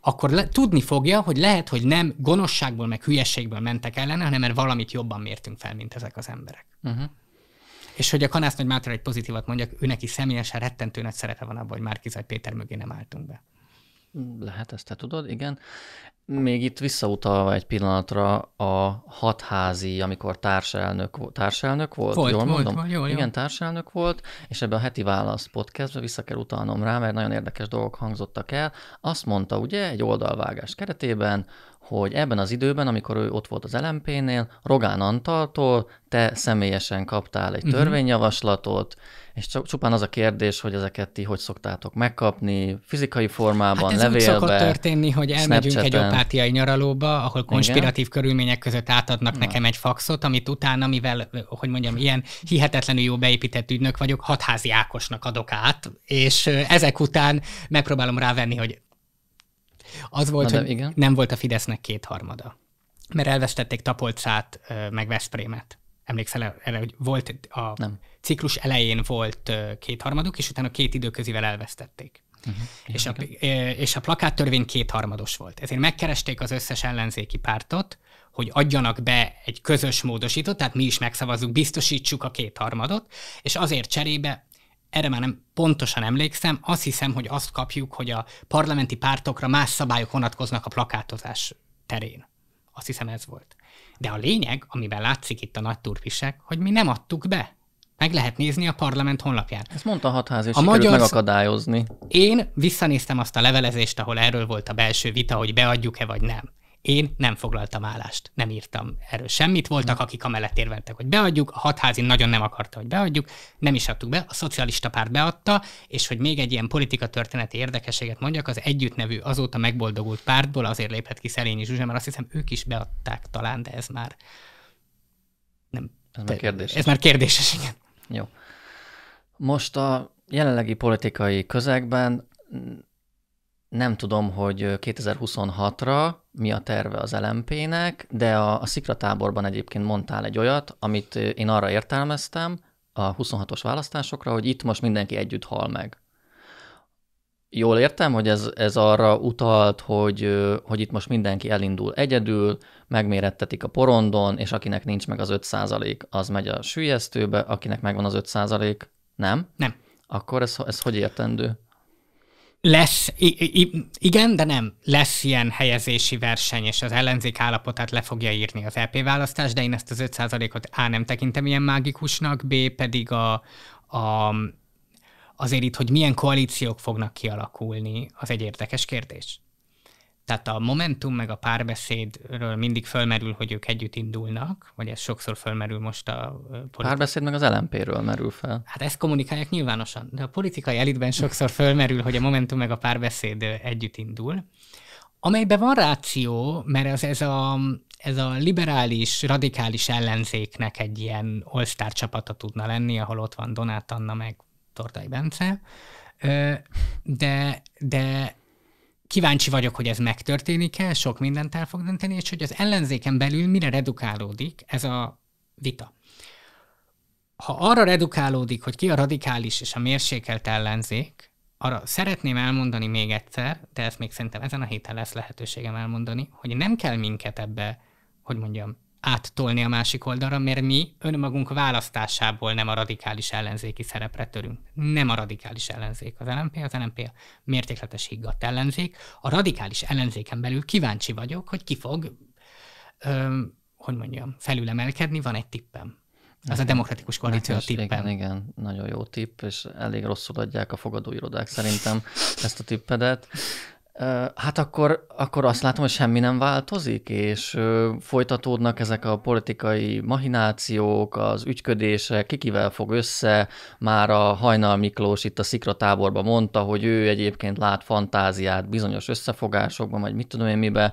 akkor le, tudni fogja, hogy lehet, hogy nem gonoszságból, meg hülyességből mentek ellene, hanem mert valamit jobban mértünk fel, mint ezek az emberek. Uh-huh. És hogy a Kanász Nagy Mátra egy pozitívat mondjak, ő neki személyesen rettentő nagy szerepe van abban, hogy Márkizaj Péter mögé nem álltunk be. Hm, lehet ezt te tudod, igen. Még itt visszautalva egy pillanatra a hatházi, amikor társelnök, társelnök volt, volt jól volt, mondom? Jó, Igen, társelnök volt, és ebben a heti válasz podcastbe vissza kell utalnom rá, mert nagyon érdekes dolgok hangzottak el. Azt mondta ugye egy oldalvágás keretében, hogy ebben az időben, amikor ő ott volt az LMP-nél, Rogán Antaltól te személyesen kaptál egy mhm. törvényjavaslatot, és csupán az a kérdés, hogy ezeket ti hogy szoktátok megkapni, fizikai formában, hát ez levélbe, úgy szokott történni, hogy elmegyünk egy opátiai nyaralóba, ahol konspiratív Igen? körülmények között átadnak Na. nekem egy faxot, amit utána, mivel, hogy mondjam, ilyen hihetetlenül jó beépített ügynök vagyok, hatházi Ákosnak adok át, és ezek után megpróbálom rávenni, hogy az volt, Na, hogy igen. nem volt a Fidesznek kétharmada. Mert elvesztették Tapolcát, meg Veszprémet. Emlékszel erre, hogy volt a nem. ciklus elején volt kétharmaduk, és utána két időközivel elvesztették. Uh-huh. És, a, és a plakáttörvény kétharmados volt. Ezért megkeresték az összes ellenzéki pártot, hogy adjanak be egy közös módosítót, tehát mi is megszavazzuk, biztosítsuk a kétharmadot, és azért cserébe erre már nem pontosan emlékszem, azt hiszem, hogy azt kapjuk, hogy a parlamenti pártokra más szabályok vonatkoznak a plakátozás terén. Azt hiszem ez volt. De a lényeg, amiben látszik itt a nagy turpisek, hogy mi nem adtuk be. Meg lehet nézni a parlament honlapján. Ezt mondta a hatház, és a magyar... megakadályozni. Én visszanéztem azt a levelezést, ahol erről volt a belső vita, hogy beadjuk-e vagy nem. Én nem foglaltam állást, nem írtam erről semmit. Voltak, akik amellett érveltek, hogy beadjuk, a hatházi nagyon nem akarta, hogy beadjuk, nem is adtuk be, a szocialista párt beadta, és hogy még egy ilyen politika történeti érdekességet mondjak, az együtt nevű azóta megboldogult pártból azért léphet ki Szerényi Zsuzsa, mert azt hiszem ők is beadták talán, de ez már nem. Ez már kérdéses. Ez már kérdéses, igen. Jó. Most a jelenlegi politikai közegben nem tudom, hogy 2026-ra mi a terve az LMP-nek, de a, a Szikra táborban egyébként mondtál egy olyat, amit én arra értelmeztem a 26-os választásokra, hogy itt most mindenki együtt hal meg. Jól értem, hogy ez, ez arra utalt, hogy, hogy itt most mindenki elindul egyedül, megmérettetik a porondon, és akinek nincs meg az 5 az megy a sülyeztőbe, akinek megvan az 5 nem? Nem. Akkor ez, ez hogy értendő? lesz, igen, de nem, lesz ilyen helyezési verseny, és az ellenzék állapotát le fogja írni az LP e választás, de én ezt az 5%-ot A nem tekintem ilyen mágikusnak, B pedig a, a, azért itt, hogy milyen koalíciók fognak kialakulni, az egy érdekes kérdés. Tehát a Momentum meg a párbeszédről mindig fölmerül, hogy ők együtt indulnak, vagy ez sokszor fölmerül most a... Politi- párbeszéd meg az LMP-ről merül fel. Hát ezt kommunikálják nyilvánosan, de a politikai elitben sokszor fölmerül, hogy a Momentum meg a párbeszéd együtt indul, amelyben van ráció, mert ez, ez, a, ez a liberális, radikális ellenzéknek egy ilyen all csapata tudna lenni, ahol ott van Donát Anna meg Tordai Bence, de, de kíváncsi vagyok, hogy ez megtörténik-e, sok mindent el fog dönteni, és hogy az ellenzéken belül mire redukálódik ez a vita. Ha arra redukálódik, hogy ki a radikális és a mérsékelt ellenzék, arra szeretném elmondani még egyszer, de ezt még szerintem ezen a héten lesz lehetőségem elmondani, hogy nem kell minket ebbe, hogy mondjam, áttolni a másik oldalra, mert mi önmagunk választásából nem a radikális ellenzéki szerepre törünk. Nem a radikális ellenzék az LMP, az LMP a mértékletes higgadt ellenzék. A radikális ellenzéken belül kíváncsi vagyok, hogy ki fog, öm, hogy mondjam, felülemelkedni, van egy tippem. Az a demokratikus koalíció a tippem. Igen, igen, nagyon jó tipp, és elég rosszul adják a fogadóirodák szerintem ezt a tippedet. Hát akkor, akkor azt látom, hogy semmi nem változik, és folytatódnak ezek a politikai mahinációk, az ügyködése, Kikivel fog össze. Már a Hajnal Miklós itt a szikratáborban mondta, hogy ő egyébként lát fantáziát bizonyos összefogásokban, vagy mit tudom én miben.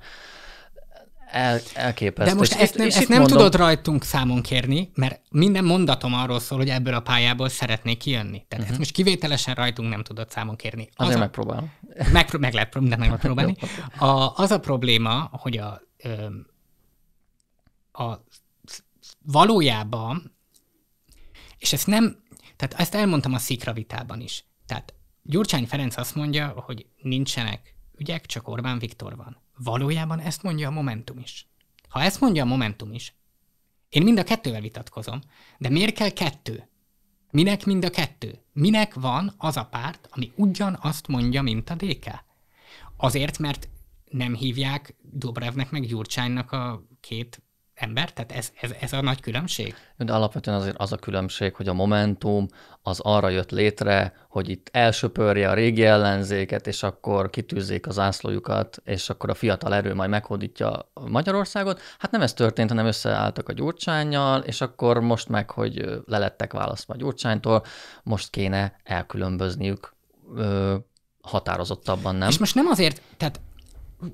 El, elképesztő. De most ezt, nem, ezt, ezt nem mondom... tudod rajtunk számon kérni, mert minden mondatom arról szól, hogy ebből a pályából szeretnék kijönni. Tehát uh-huh. ezt mhm. most kivételesen rajtunk nem tudod számon kérni. Az Azért a... megpróbálom. Megpró- meg lehet lehet megpróbálni. a, az a probléma, hogy a, a, a valójában, és ezt nem, tehát ezt elmondtam a szikra vitában is. Tehát Gyurcsány Ferenc azt mondja, hogy nincsenek ügyek, csak Orbán Viktor van valójában ezt mondja a Momentum is. Ha ezt mondja a Momentum is, én mind a kettővel vitatkozom, de miért kell kettő? Minek mind a kettő? Minek van az a párt, ami ugyanazt mondja, mint a DK? Azért, mert nem hívják Dobrevnek meg Gyurcsánynak a két ember? Tehát ez, ez, ez a nagy különbség? De alapvetően azért az a különbség, hogy a Momentum az arra jött létre, hogy itt elsöpörje a régi ellenzéket, és akkor kitűzzék az ászlójukat, és akkor a fiatal erő majd meghódítja Magyarországot. Hát nem ez történt, hanem összeálltak a Gyurcsányjal, és akkor most meg, hogy lelettek választva a Gyurcsánytól, most kéne elkülönbözniük ö, határozottabban, nem? És most nem azért, tehát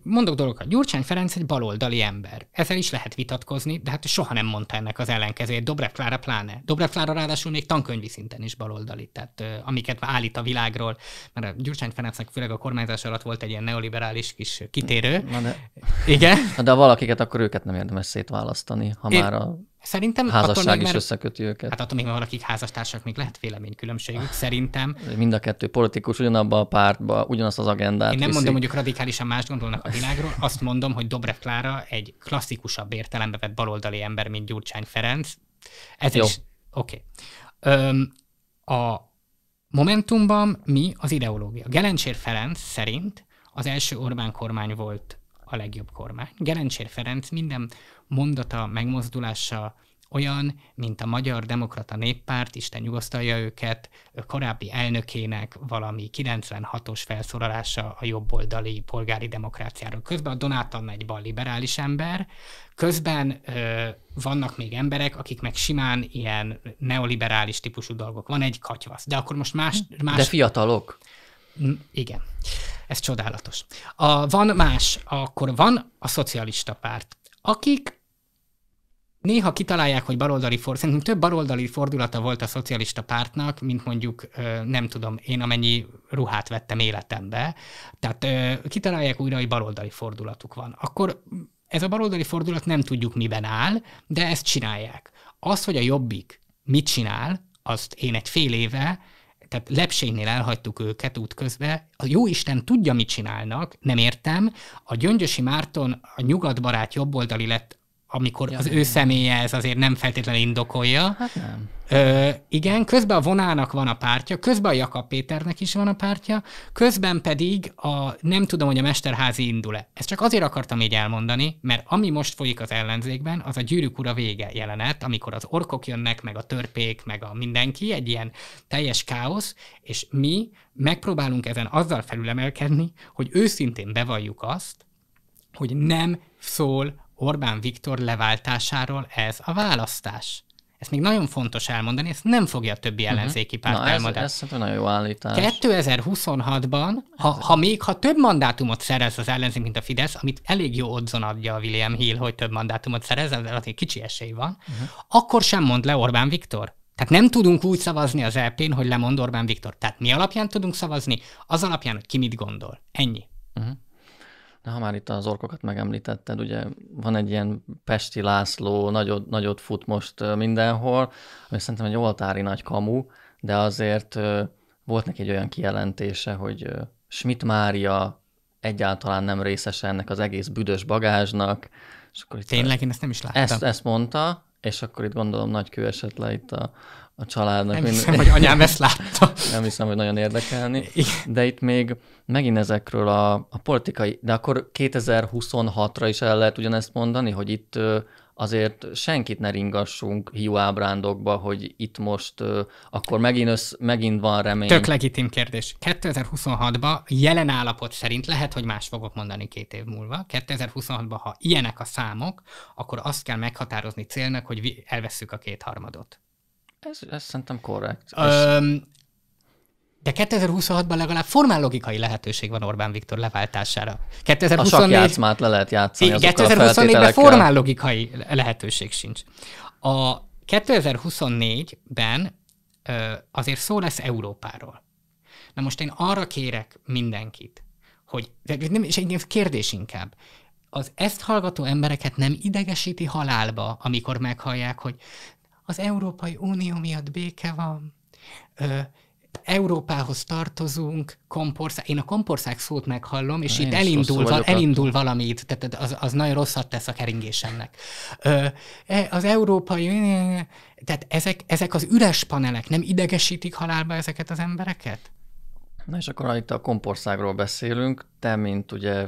mondok dolgokat. Gyurcsány Ferenc egy baloldali ember. Ezzel is lehet vitatkozni, de hát soha nem mondta ennek az ellenkezőjét. Dobrev Klára pláne. Dobrev Klára ráadásul még tankönyvi szinten is baloldali, tehát amiket állít a világról, mert a Gyurcsány Ferencnek főleg a kormányzás alatt volt egy ilyen neoliberális kis kitérő. Na de... Igen. Na de valakiket, akkor őket nem érdemes szétválasztani, ha Én... már a Szerintem házasság attól még, is összeköti őket. Hát attól még, mert valakik házastársak, még lehet véleménykülönbségük, ah. szerintem. Mind a kettő politikus, ugyanabban a pártba, ugyanazt az agendát Én nem viszik. mondom, hogy ők radikálisan más gondolnak a világról, azt mondom, hogy Dobrev Klára egy klasszikusabb értelembe vett baloldali ember, mint Gyurcsány Ferenc. Ez Jó. is... Oké. Okay. a Momentumban mi az ideológia? Gelencsér Ferenc szerint az első Orbán kormány volt a legjobb kormány. Gerencsér Ferenc minden mondata, megmozdulása olyan, mint a Magyar Demokrata Néppárt, Isten nyugosztalja őket, korábbi elnökének valami 96-os felszólalása a jobboldali polgári demokráciáról. Közben a Donát Anna egy bal liberális ember, közben ö, vannak még emberek, akik meg simán ilyen neoliberális típusú dolgok. Van egy katyvasz, de akkor most más... más... De fiatalok. Igen. Ez csodálatos. A, van más, akkor van a szocialista párt, akik néha kitalálják, hogy baloldali fordulat, szerintem több baloldali fordulata volt a szocialista pártnak, mint mondjuk, nem tudom, én amennyi ruhát vettem életembe. Tehát kitalálják újra, hogy baloldali fordulatuk van. Akkor ez a baloldali fordulat nem tudjuk miben áll, de ezt csinálják. Az, hogy a jobbik mit csinál, azt én egy fél éve tehát lepsénynél elhagytuk őket út közben. a jó Isten tudja, mit csinálnak, nem értem. A Gyöngyösi Márton a nyugatbarát jobboldali lett amikor ja, az ő személye ez azért nem feltétlenül indokolja. Hát nem. Ö, igen, közben a vonának van a pártja, közben a Jakab Péternek is van a pártja, közben pedig a nem tudom, hogy a Mesterházi indul-e. Ezt csak azért akartam így elmondani, mert ami most folyik az ellenzékben, az a gyűrűk ura vége jelenet, amikor az orkok jönnek, meg a törpék, meg a mindenki, egy ilyen teljes káosz, és mi megpróbálunk ezen azzal felülemelkedni, hogy őszintén bevalljuk azt, hogy nem szól Orbán Viktor leváltásáról ez a választás. Ezt még nagyon fontos elmondani, ezt nem fogja a többi mhm. ellenzéki párt Na, elmondani. Ez, ez nagyon jó állítás. 2026-ban, ha, ha még ha több mandátumot szerez az ellenzék, mint a Fidesz, amit elég jó odzon adja a William Hill, hogy több mandátumot szerez, ezzel azért kicsi esély van, uh-huh. akkor sem mond le Orbán Viktor. Tehát nem tudunk úgy szavazni az EP-n, hogy lemond Orbán Viktor. Tehát mi alapján tudunk szavazni? Az alapján, hogy ki mit gondol. Ennyi. Uh-huh. De ha már itt az orkokat megemlítetted, ugye van egy ilyen Pesti László, nagyot, nagyot fut most mindenhol, ami szerintem egy oltári nagy kamu, de azért volt neki egy olyan kijelentése, hogy Schmidt Mária egyáltalán nem részese ennek az egész büdös bagázsnak. És akkor itt Tényleg, én ezt nem is láttam. Ezt, ezt mondta, és akkor itt gondolom nagy kő esett le itt a, a családnak. Nem hiszem, hogy anyám ezt látta. Nem hiszem, hogy nagyon érdekelni. De itt még megint ezekről a, a politikai, de akkor 2026-ra is el lehet ugyanezt mondani, hogy itt azért senkit ne ringassunk hiú ábrándokba, hogy itt most akkor megint, össz, megint van remény. Tök legitim kérdés. 2026-ban jelen állapot szerint lehet, hogy más fogok mondani két év múlva. 2026-ban, ha ilyenek a számok, akkor azt kell meghatározni célnak, hogy elveszük a kétharmadot. Ez, ez szerintem korrekt. Öm, de 2026-ban legalább formál logikai lehetőség van Orbán Viktor leváltására. 2024... A sakjátszmát le lehet játszani 2024-ben formál logikai lehetőség sincs. A 2024-ben azért szó lesz Európáról. Na most én arra kérek mindenkit, hogy, nem, és egy kérdés inkább, az ezt hallgató embereket nem idegesíti halálba, amikor meghallják, hogy az Európai Unió miatt béke van, ö, Európához tartozunk, kompország, én a kompország szót meghallom, és én itt elindul, val, elindul valami tehát az, az nagyon rosszat tesz a keringésemnek. Ö, e, az európai, tehát ezek, ezek az üres panelek nem idegesítik halálba ezeket az embereket? Na és akkor itt a kompországról beszélünk, te, mint ugye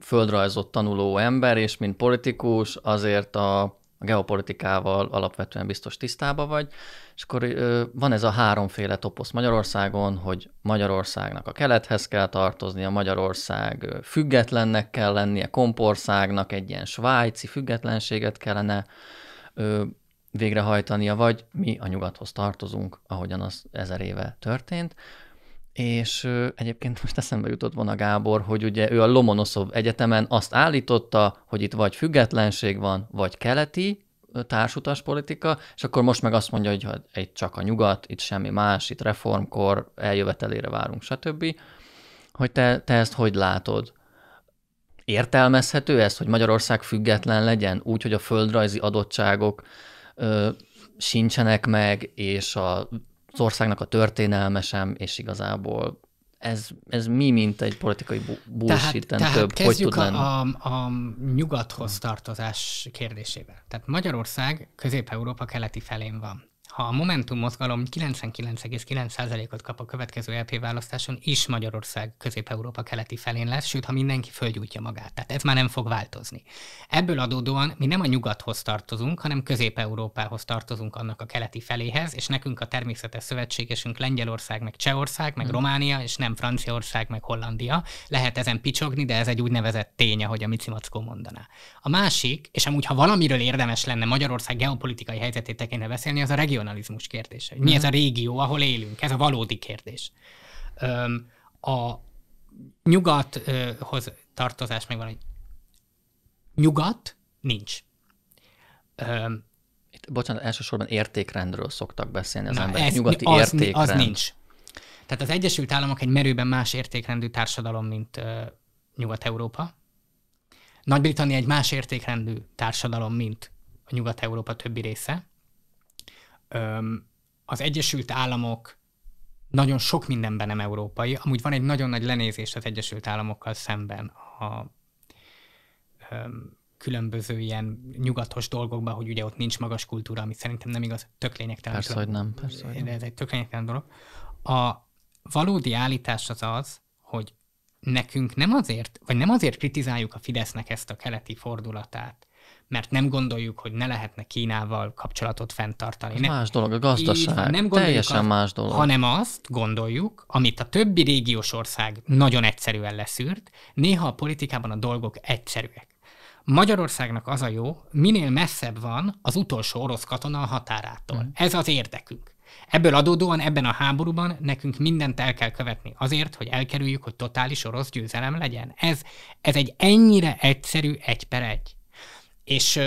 földrajzott tanuló ember, és mint politikus, azért a geopolitikával alapvetően biztos tisztában vagy, és akkor van ez a háromféle toposz Magyarországon, hogy Magyarországnak a kelethez kell tartoznia, Magyarország függetlennek kell lennie, kompországnak egy ilyen svájci függetlenséget kellene végrehajtania, vagy mi a nyugathoz tartozunk, ahogyan az ezer éve történt és egyébként most eszembe jutott volna Gábor, hogy ugye ő a Lomonoszov Egyetemen azt állította, hogy itt vagy függetlenség van, vagy keleti társutas politika, és akkor most meg azt mondja, hogy hát, itt csak a nyugat, itt semmi más, itt reformkor, eljövetelére várunk, stb. Hogy te, te ezt hogy látod? Értelmezhető ez, hogy Magyarország független legyen, úgy, hogy a földrajzi adottságok ö, sincsenek meg, és a az országnak a történelme sem, és igazából ez, ez mi, mint egy politikai bullshit tehát, tehát több, hogy tud a, a, a nyugathoz tartozás kérdésével. Tehát Magyarország Közép-Európa keleti felén van ha a Momentum mozgalom 99,9%-ot kap a következő LP e választáson, is Magyarország Közép-Európa keleti felén lesz, sőt, ha mindenki fölgyújtja magát. Tehát ez már nem fog változni. Ebből adódóan mi nem a nyugathoz tartozunk, hanem Közép-Európához tartozunk annak a keleti feléhez, és nekünk a természetes szövetségesünk Lengyelország, meg Csehország, meg hmm. Románia, és nem Franciaország, meg Hollandia. Lehet ezen picsogni, de ez egy úgynevezett tény, ahogy a Mici Mackó mondaná. A másik, és amúgy ha valamiről érdemes lenne Magyarország geopolitikai helyzetét tekintve beszélni, az a regionális regionalizmus kérdése. Mi mhm. ez a régió, ahol élünk? Ez a valódi kérdés. A nyugathoz tartozás megvan, hogy nyugat nincs. Itt, bocsánat, elsősorban értékrendről szoktak beszélni az Na, emberek. Ez, Nyugati az, értékrend. Az nincs. Tehát az Egyesült Államok egy merőben más értékrendű társadalom, mint uh, Nyugat-Európa. Nagy-Britannia egy más értékrendű társadalom, mint a Nyugat-Európa többi része az Egyesült Államok nagyon sok mindenben nem európai. Amúgy van egy nagyon nagy lenézés az Egyesült Államokkal szemben a öm, különböző ilyen nyugatos dolgokban, hogy ugye ott nincs magas kultúra, ami szerintem nem igaz, tök lényegtelen. Persze, hogy nem. Persze, hogy nem. Ez egy tök lényegtelen dolog. A valódi állítás az az, hogy nekünk nem azért, vagy nem azért kritizáljuk a Fidesznek ezt a keleti fordulatát, mert nem gondoljuk, hogy ne lehetne Kínával kapcsolatot fenntartani. Ez más dolog a gazdaság, így, nem teljesen azt, más dolog. Hanem azt gondoljuk, amit a többi régiós ország nagyon egyszerűen leszűrt, néha a politikában a dolgok egyszerűek. Magyarországnak az a jó, minél messzebb van az utolsó orosz katona a határától. Hmm. Ez az érdekünk. Ebből adódóan ebben a háborúban nekünk mindent el kell követni azért, hogy elkerüljük, hogy totális orosz győzelem legyen. Ez, ez egy ennyire egyszerű egy per egy. És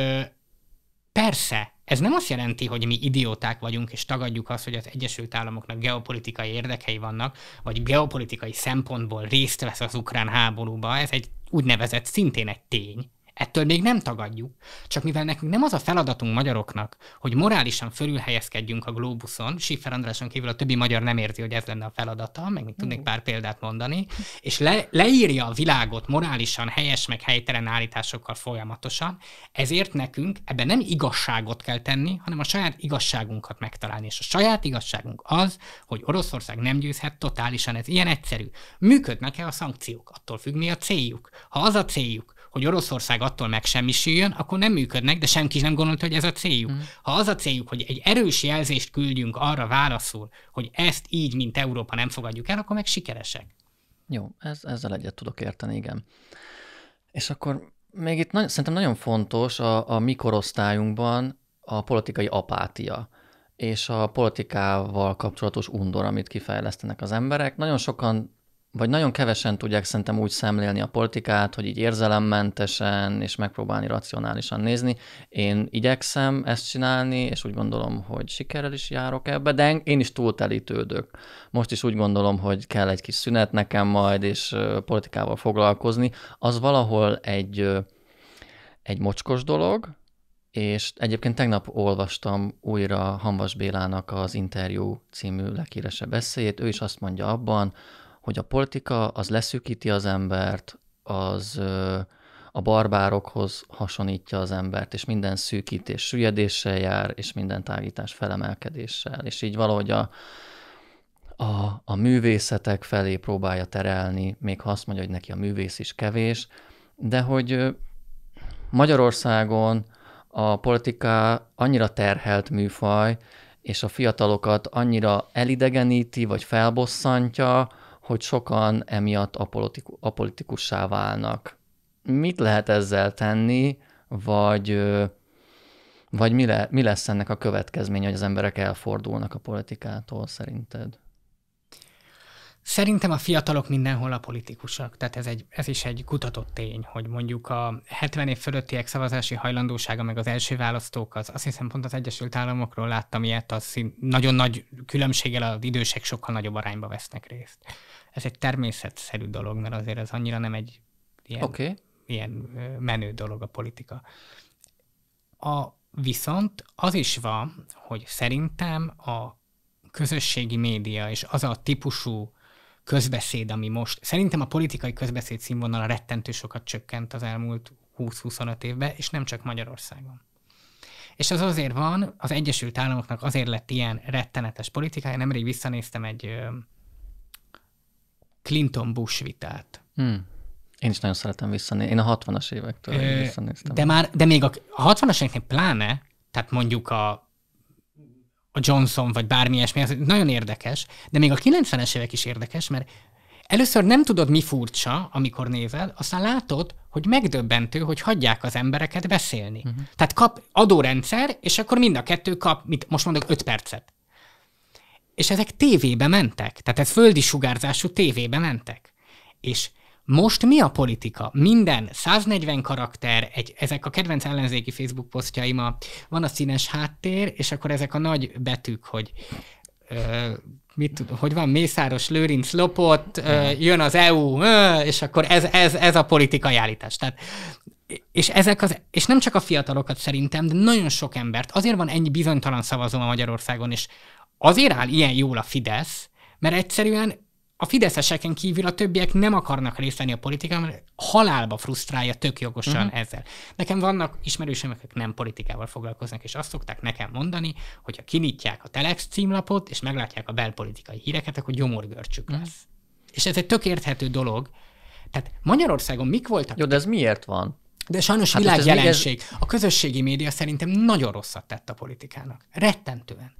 persze, ez nem azt jelenti, hogy mi idióták vagyunk, és tagadjuk azt, hogy az Egyesült Államoknak geopolitikai érdekei vannak, vagy geopolitikai szempontból részt vesz az ukrán háborúba. Ez egy úgynevezett szintén egy tény, Ettől még nem tagadjuk, csak mivel nekünk nem az a feladatunk magyaroknak, hogy morálisan fölülhelyezkedjünk a globuszon, Schiffer Andráson kívül a többi magyar nem érzi, hogy ez lenne a feladata, meg még tudnék mm. pár példát mondani, és le, leírja a világot morálisan helyes meg helytelen állításokkal folyamatosan, ezért nekünk ebben nem igazságot kell tenni, hanem a saját igazságunkat megtalálni. És a saját igazságunk az, hogy Oroszország nem győzhet totálisan, ez ilyen egyszerű. Működnek-e a szankciók? Attól függ, mi a céljuk. Ha az a céljuk, hogy Oroszország attól megsemmisüljön, akkor nem működnek, de senki nem gondolta, hogy ez a céljuk. Mm. Ha az a céljuk, hogy egy erős jelzést küldjünk arra válaszul, hogy ezt így, mint Európa nem fogadjuk el, akkor meg sikeresek. Jó, ez, ezzel egyet tudok érteni, igen. És akkor még itt nagy, szerintem nagyon fontos a, a mi korosztályunkban a politikai apátia és a politikával kapcsolatos undor, amit kifejlesztenek az emberek. Nagyon sokan vagy nagyon kevesen tudják szerintem úgy szemlélni a politikát, hogy így érzelemmentesen és megpróbálni racionálisan nézni. Én igyekszem ezt csinálni, és úgy gondolom, hogy sikerrel is járok ebbe, de én is túltelítődök. Most is úgy gondolom, hogy kell egy kis szünet nekem majd, és politikával foglalkozni. Az valahol egy, egy mocskos dolog, és egyébként tegnap olvastam újra Hanvas Bélának az interjú című leghíresebb eszéjét. Ő is azt mondja abban, hogy a politika az leszűkíti az embert, az a barbárokhoz hasonlítja az embert, és minden szűkítés süllyedéssel jár, és minden tágítás felemelkedéssel. És így valahogy a, a, a művészetek felé próbálja terelni, még ha azt mondja, hogy neki a művész is kevés, de hogy Magyarországon a politika annyira terhelt műfaj, és a fiatalokat annyira elidegeníti, vagy felbosszantja, hogy sokan emiatt apolitiku, apolitikussá válnak. Mit lehet ezzel tenni, vagy, vagy mi, le, mi lesz ennek a következménye, hogy az emberek elfordulnak a politikától szerinted? Szerintem a fiatalok mindenhol a politikusak, tehát ez, egy, ez is egy kutatott tény, hogy mondjuk a 70 év fölöttiek szavazási hajlandósága, meg az első választók, az azt hiszem pont az Egyesült Államokról láttam ilyet, az nagyon nagy különbséggel az idősek sokkal nagyobb arányba vesznek részt ez egy természetszerű dolog, mert azért ez annyira nem egy ilyen, okay. ilyen menő dolog a politika. A, viszont az is van, hogy szerintem a közösségi média és az a típusú közbeszéd, ami most, szerintem a politikai közbeszéd színvonala rettentő sokat csökkent az elmúlt 20-25 évben, és nem csak Magyarországon. És az azért van, az Egyesült Államoknak azért lett ilyen rettenetes politikája. Nemrég visszanéztem egy Clinton-Bush vitát. Hmm. Én is nagyon szeretem visszanézni. Én a 60-as évektől Ö, visszanéztem. De, már, de még a, a 60-as éveknél pláne, tehát mondjuk a, a Johnson vagy bármi ilyesmi, az nagyon érdekes, de még a 90-es évek is érdekes, mert először nem tudod, mi furcsa, amikor nézel, aztán látod, hogy megdöbbentő, hogy hagyják az embereket beszélni. Uh-huh. Tehát kap adórendszer, és akkor mind a kettő kap, mit most mondok, 5 percet. És ezek tévébe mentek, tehát ez földi sugárzású tévébe mentek. És most mi a politika? Minden 140 karakter, egy, ezek a kedvenc ellenzéki Facebook posztjaim, a, van a színes háttér, és akkor ezek a nagy betűk, hogy ö, mit, hogy van Mészáros Lőrinc lopott, ö, jön az EU, ö, és akkor ez, ez, ez a politikai állítás. Tehát és, ezek az, és nem csak a fiatalokat szerintem, de nagyon sok embert. Azért van ennyi bizonytalan szavazó a Magyarországon, és Azért áll ilyen jól a Fidesz, mert egyszerűen a fideszeseken kívül a többiek nem akarnak részt venni a politikában, mert halálba frusztrálja tök jogosan uh-huh. ezzel. Nekem vannak ismerősöm, akik nem politikával foglalkoznak, és azt szokták nekem mondani, hogy ha kinyitják a Telex címlapot, és meglátják a belpolitikai híreket, akkor gyomorgörcsük mhm. lesz. Uh-huh. És ez egy tök érthető dolog. Tehát Magyarországon mik voltak? Jó, de ez miért van? De sajnos hát világjelenség. Ez... A közösségi média szerintem nagyon rosszat tett a politikának. Rettentően.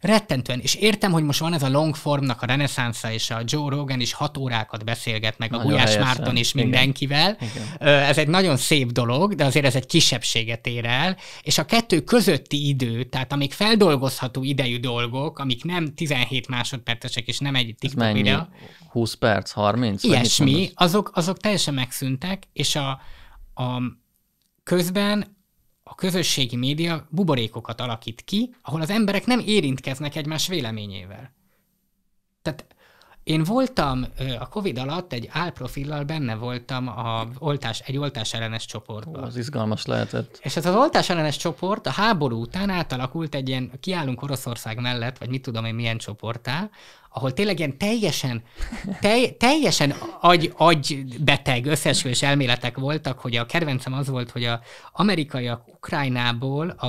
Rettentően. És értem, hogy most van ez a long formnak a reneszánsza, és a Joe Rogan is hat órákat beszélget meg nagyon a Gulyás Márton is mindenkivel. Igen. Igen. Ez egy nagyon szép dolog, de azért ez egy kisebbséget ér el. És a kettő közötti idő, tehát amik feldolgozható idejű dolgok, amik nem 17 másodpercesek, és nem egy TikTok videó. 20 perc, 30? Ilyesmi, azok, azok teljesen megszűntek, és a, a közben a közösségi média buborékokat alakít ki, ahol az emberek nem érintkeznek egymás véleményével. Tehát én voltam a Covid alatt egy álprofillal benne voltam a oltás, egy oltás ellenes csoportban. Ó, az izgalmas lehetett. És ez az oltás ellenes csoport a háború után átalakult egy ilyen kiállunk Oroszország mellett, vagy mit tudom én milyen csoportá, ahol tényleg ilyen teljesen, telj, teljesen agy, agybeteg összesülés elméletek voltak, hogy a kedvencem az volt, hogy a amerikaiak Ukrajnából a,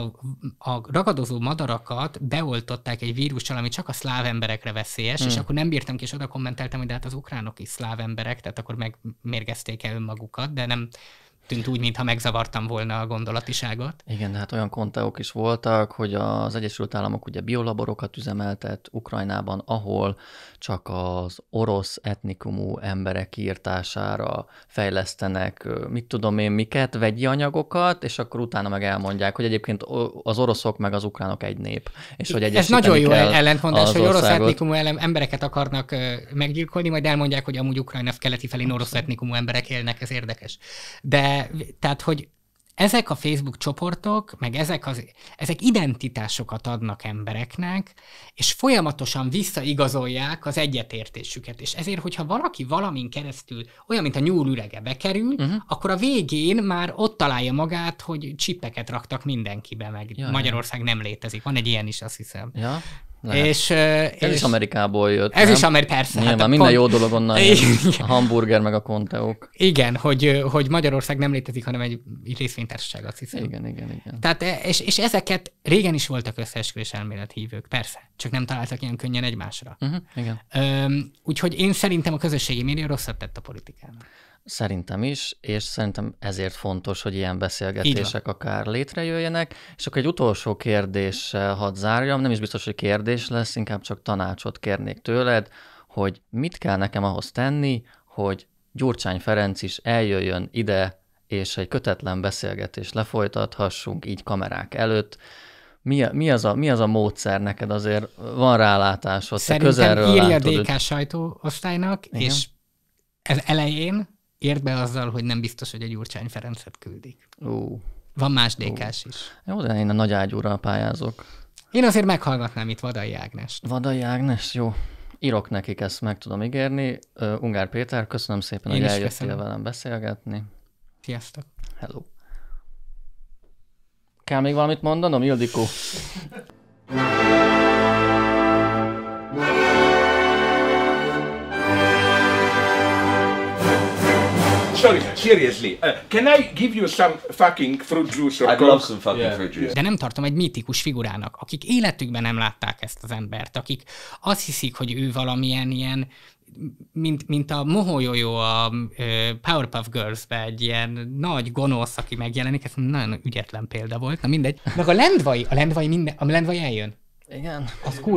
a ragadozó madarakat beoltották egy vírussal, ami csak a szláv emberekre veszélyes, hmm. és akkor nem bírtam ki, és oda kommenteltem, hogy de hát az ukránok is szláv emberek, tehát akkor megmérgezték el önmagukat, de nem, tűnt úgy, mintha megzavartam volna a gondolatiságot. Igen, hát olyan konteok is voltak, hogy az Egyesült Államok ugye biolaborokat üzemeltet Ukrajnában, ahol csak az orosz etnikumú emberek írtására fejlesztenek, mit tudom én miket, vegyi anyagokat, és akkor utána meg elmondják, hogy egyébként az oroszok meg az ukránok egy nép. És hogy Ez nagyon jó ellentmondás, hogy orosz etnikumú embereket akarnak meggyilkolni, majd elmondják, hogy amúgy Ukrajna keleti felén orosz etnikumú emberek élnek, ez érdekes. De tehát, hogy ezek a Facebook csoportok, meg ezek, az, ezek identitásokat adnak embereknek, és folyamatosan visszaigazolják az egyetértésüket. És ezért, hogyha valaki valamin keresztül olyan, mint a nyúl ürege bekerül, uh-huh. akkor a végén már ott találja magát, hogy csippeket raktak mindenkibe, meg ja, Magyarország ja. nem létezik. Van egy ilyen is, azt hiszem. Ja. És, És, ez és is Amerikából jött. Ez nem? is Amerikából, persze. Nyilván hát minden pont... jó dolog onnan A hamburger meg a konteók. Igen, hogy, hogy Magyarország nem létezik, hanem egy, egy részvénytársaság, azt hiszem. Igen, igen, igen. Tehát, e, és, és ezeket régen is voltak összeesküvés elmélet hívők, persze. Csak nem találtak ilyen könnyen egymásra. Uh-huh, igen. Üm, úgyhogy én szerintem a közösségi média rosszat tett a politikának. Szerintem is, és szerintem ezért fontos, hogy ilyen beszélgetések akár létrejöjjenek. És akkor egy utolsó kérdés, hadd zárjam, nem is biztos, hogy kérdés lesz, inkább csak tanácsot kérnék tőled, hogy mit kell nekem ahhoz tenni, hogy Gyurcsány Ferenc is eljöjjön ide, és egy kötetlen beszélgetést lefolytathassunk így kamerák előtt. Mi, mi, az a, mi az a módszer neked? Azért van rálátásod, Szerintem te közelről írja látod. Szerintem írja DK sajtóosztálynak, Igen? és ez elején Érd be azzal, hogy nem biztos, hogy egy Gyurcsány Ferencet küldik. Ó. Van más dk is. Jó, de én a nagy ágyúra pályázok. Én azért meghallgatnám itt Vadai Ágnest. Vadai Ágnes, jó. Írok nekik, ezt meg tudom ígérni. Uh, Ungár Péter, köszönöm szépen, én hogy eljöttél köszönöm. velem beszélgetni. Sziasztok. Hello. Kell még valamit mondanom, Ildikó? Sorry, seriously. Uh, can I give you some fucking fruit juice or I'd love some fucking yeah. fruit juice. De nem tartom egy mítikus figurának, akik életükben nem látták ezt az embert, akik azt hiszik, hogy ő valamilyen ilyen mint, mint a Mohoyoyo a Powerpuff Girls-be egy ilyen nagy gonosz, aki megjelenik, ez nagyon ügyetlen példa volt, na mindegy. Meg a Lendvai, a Lendvai minden, a Lendvai eljön. Igen. Az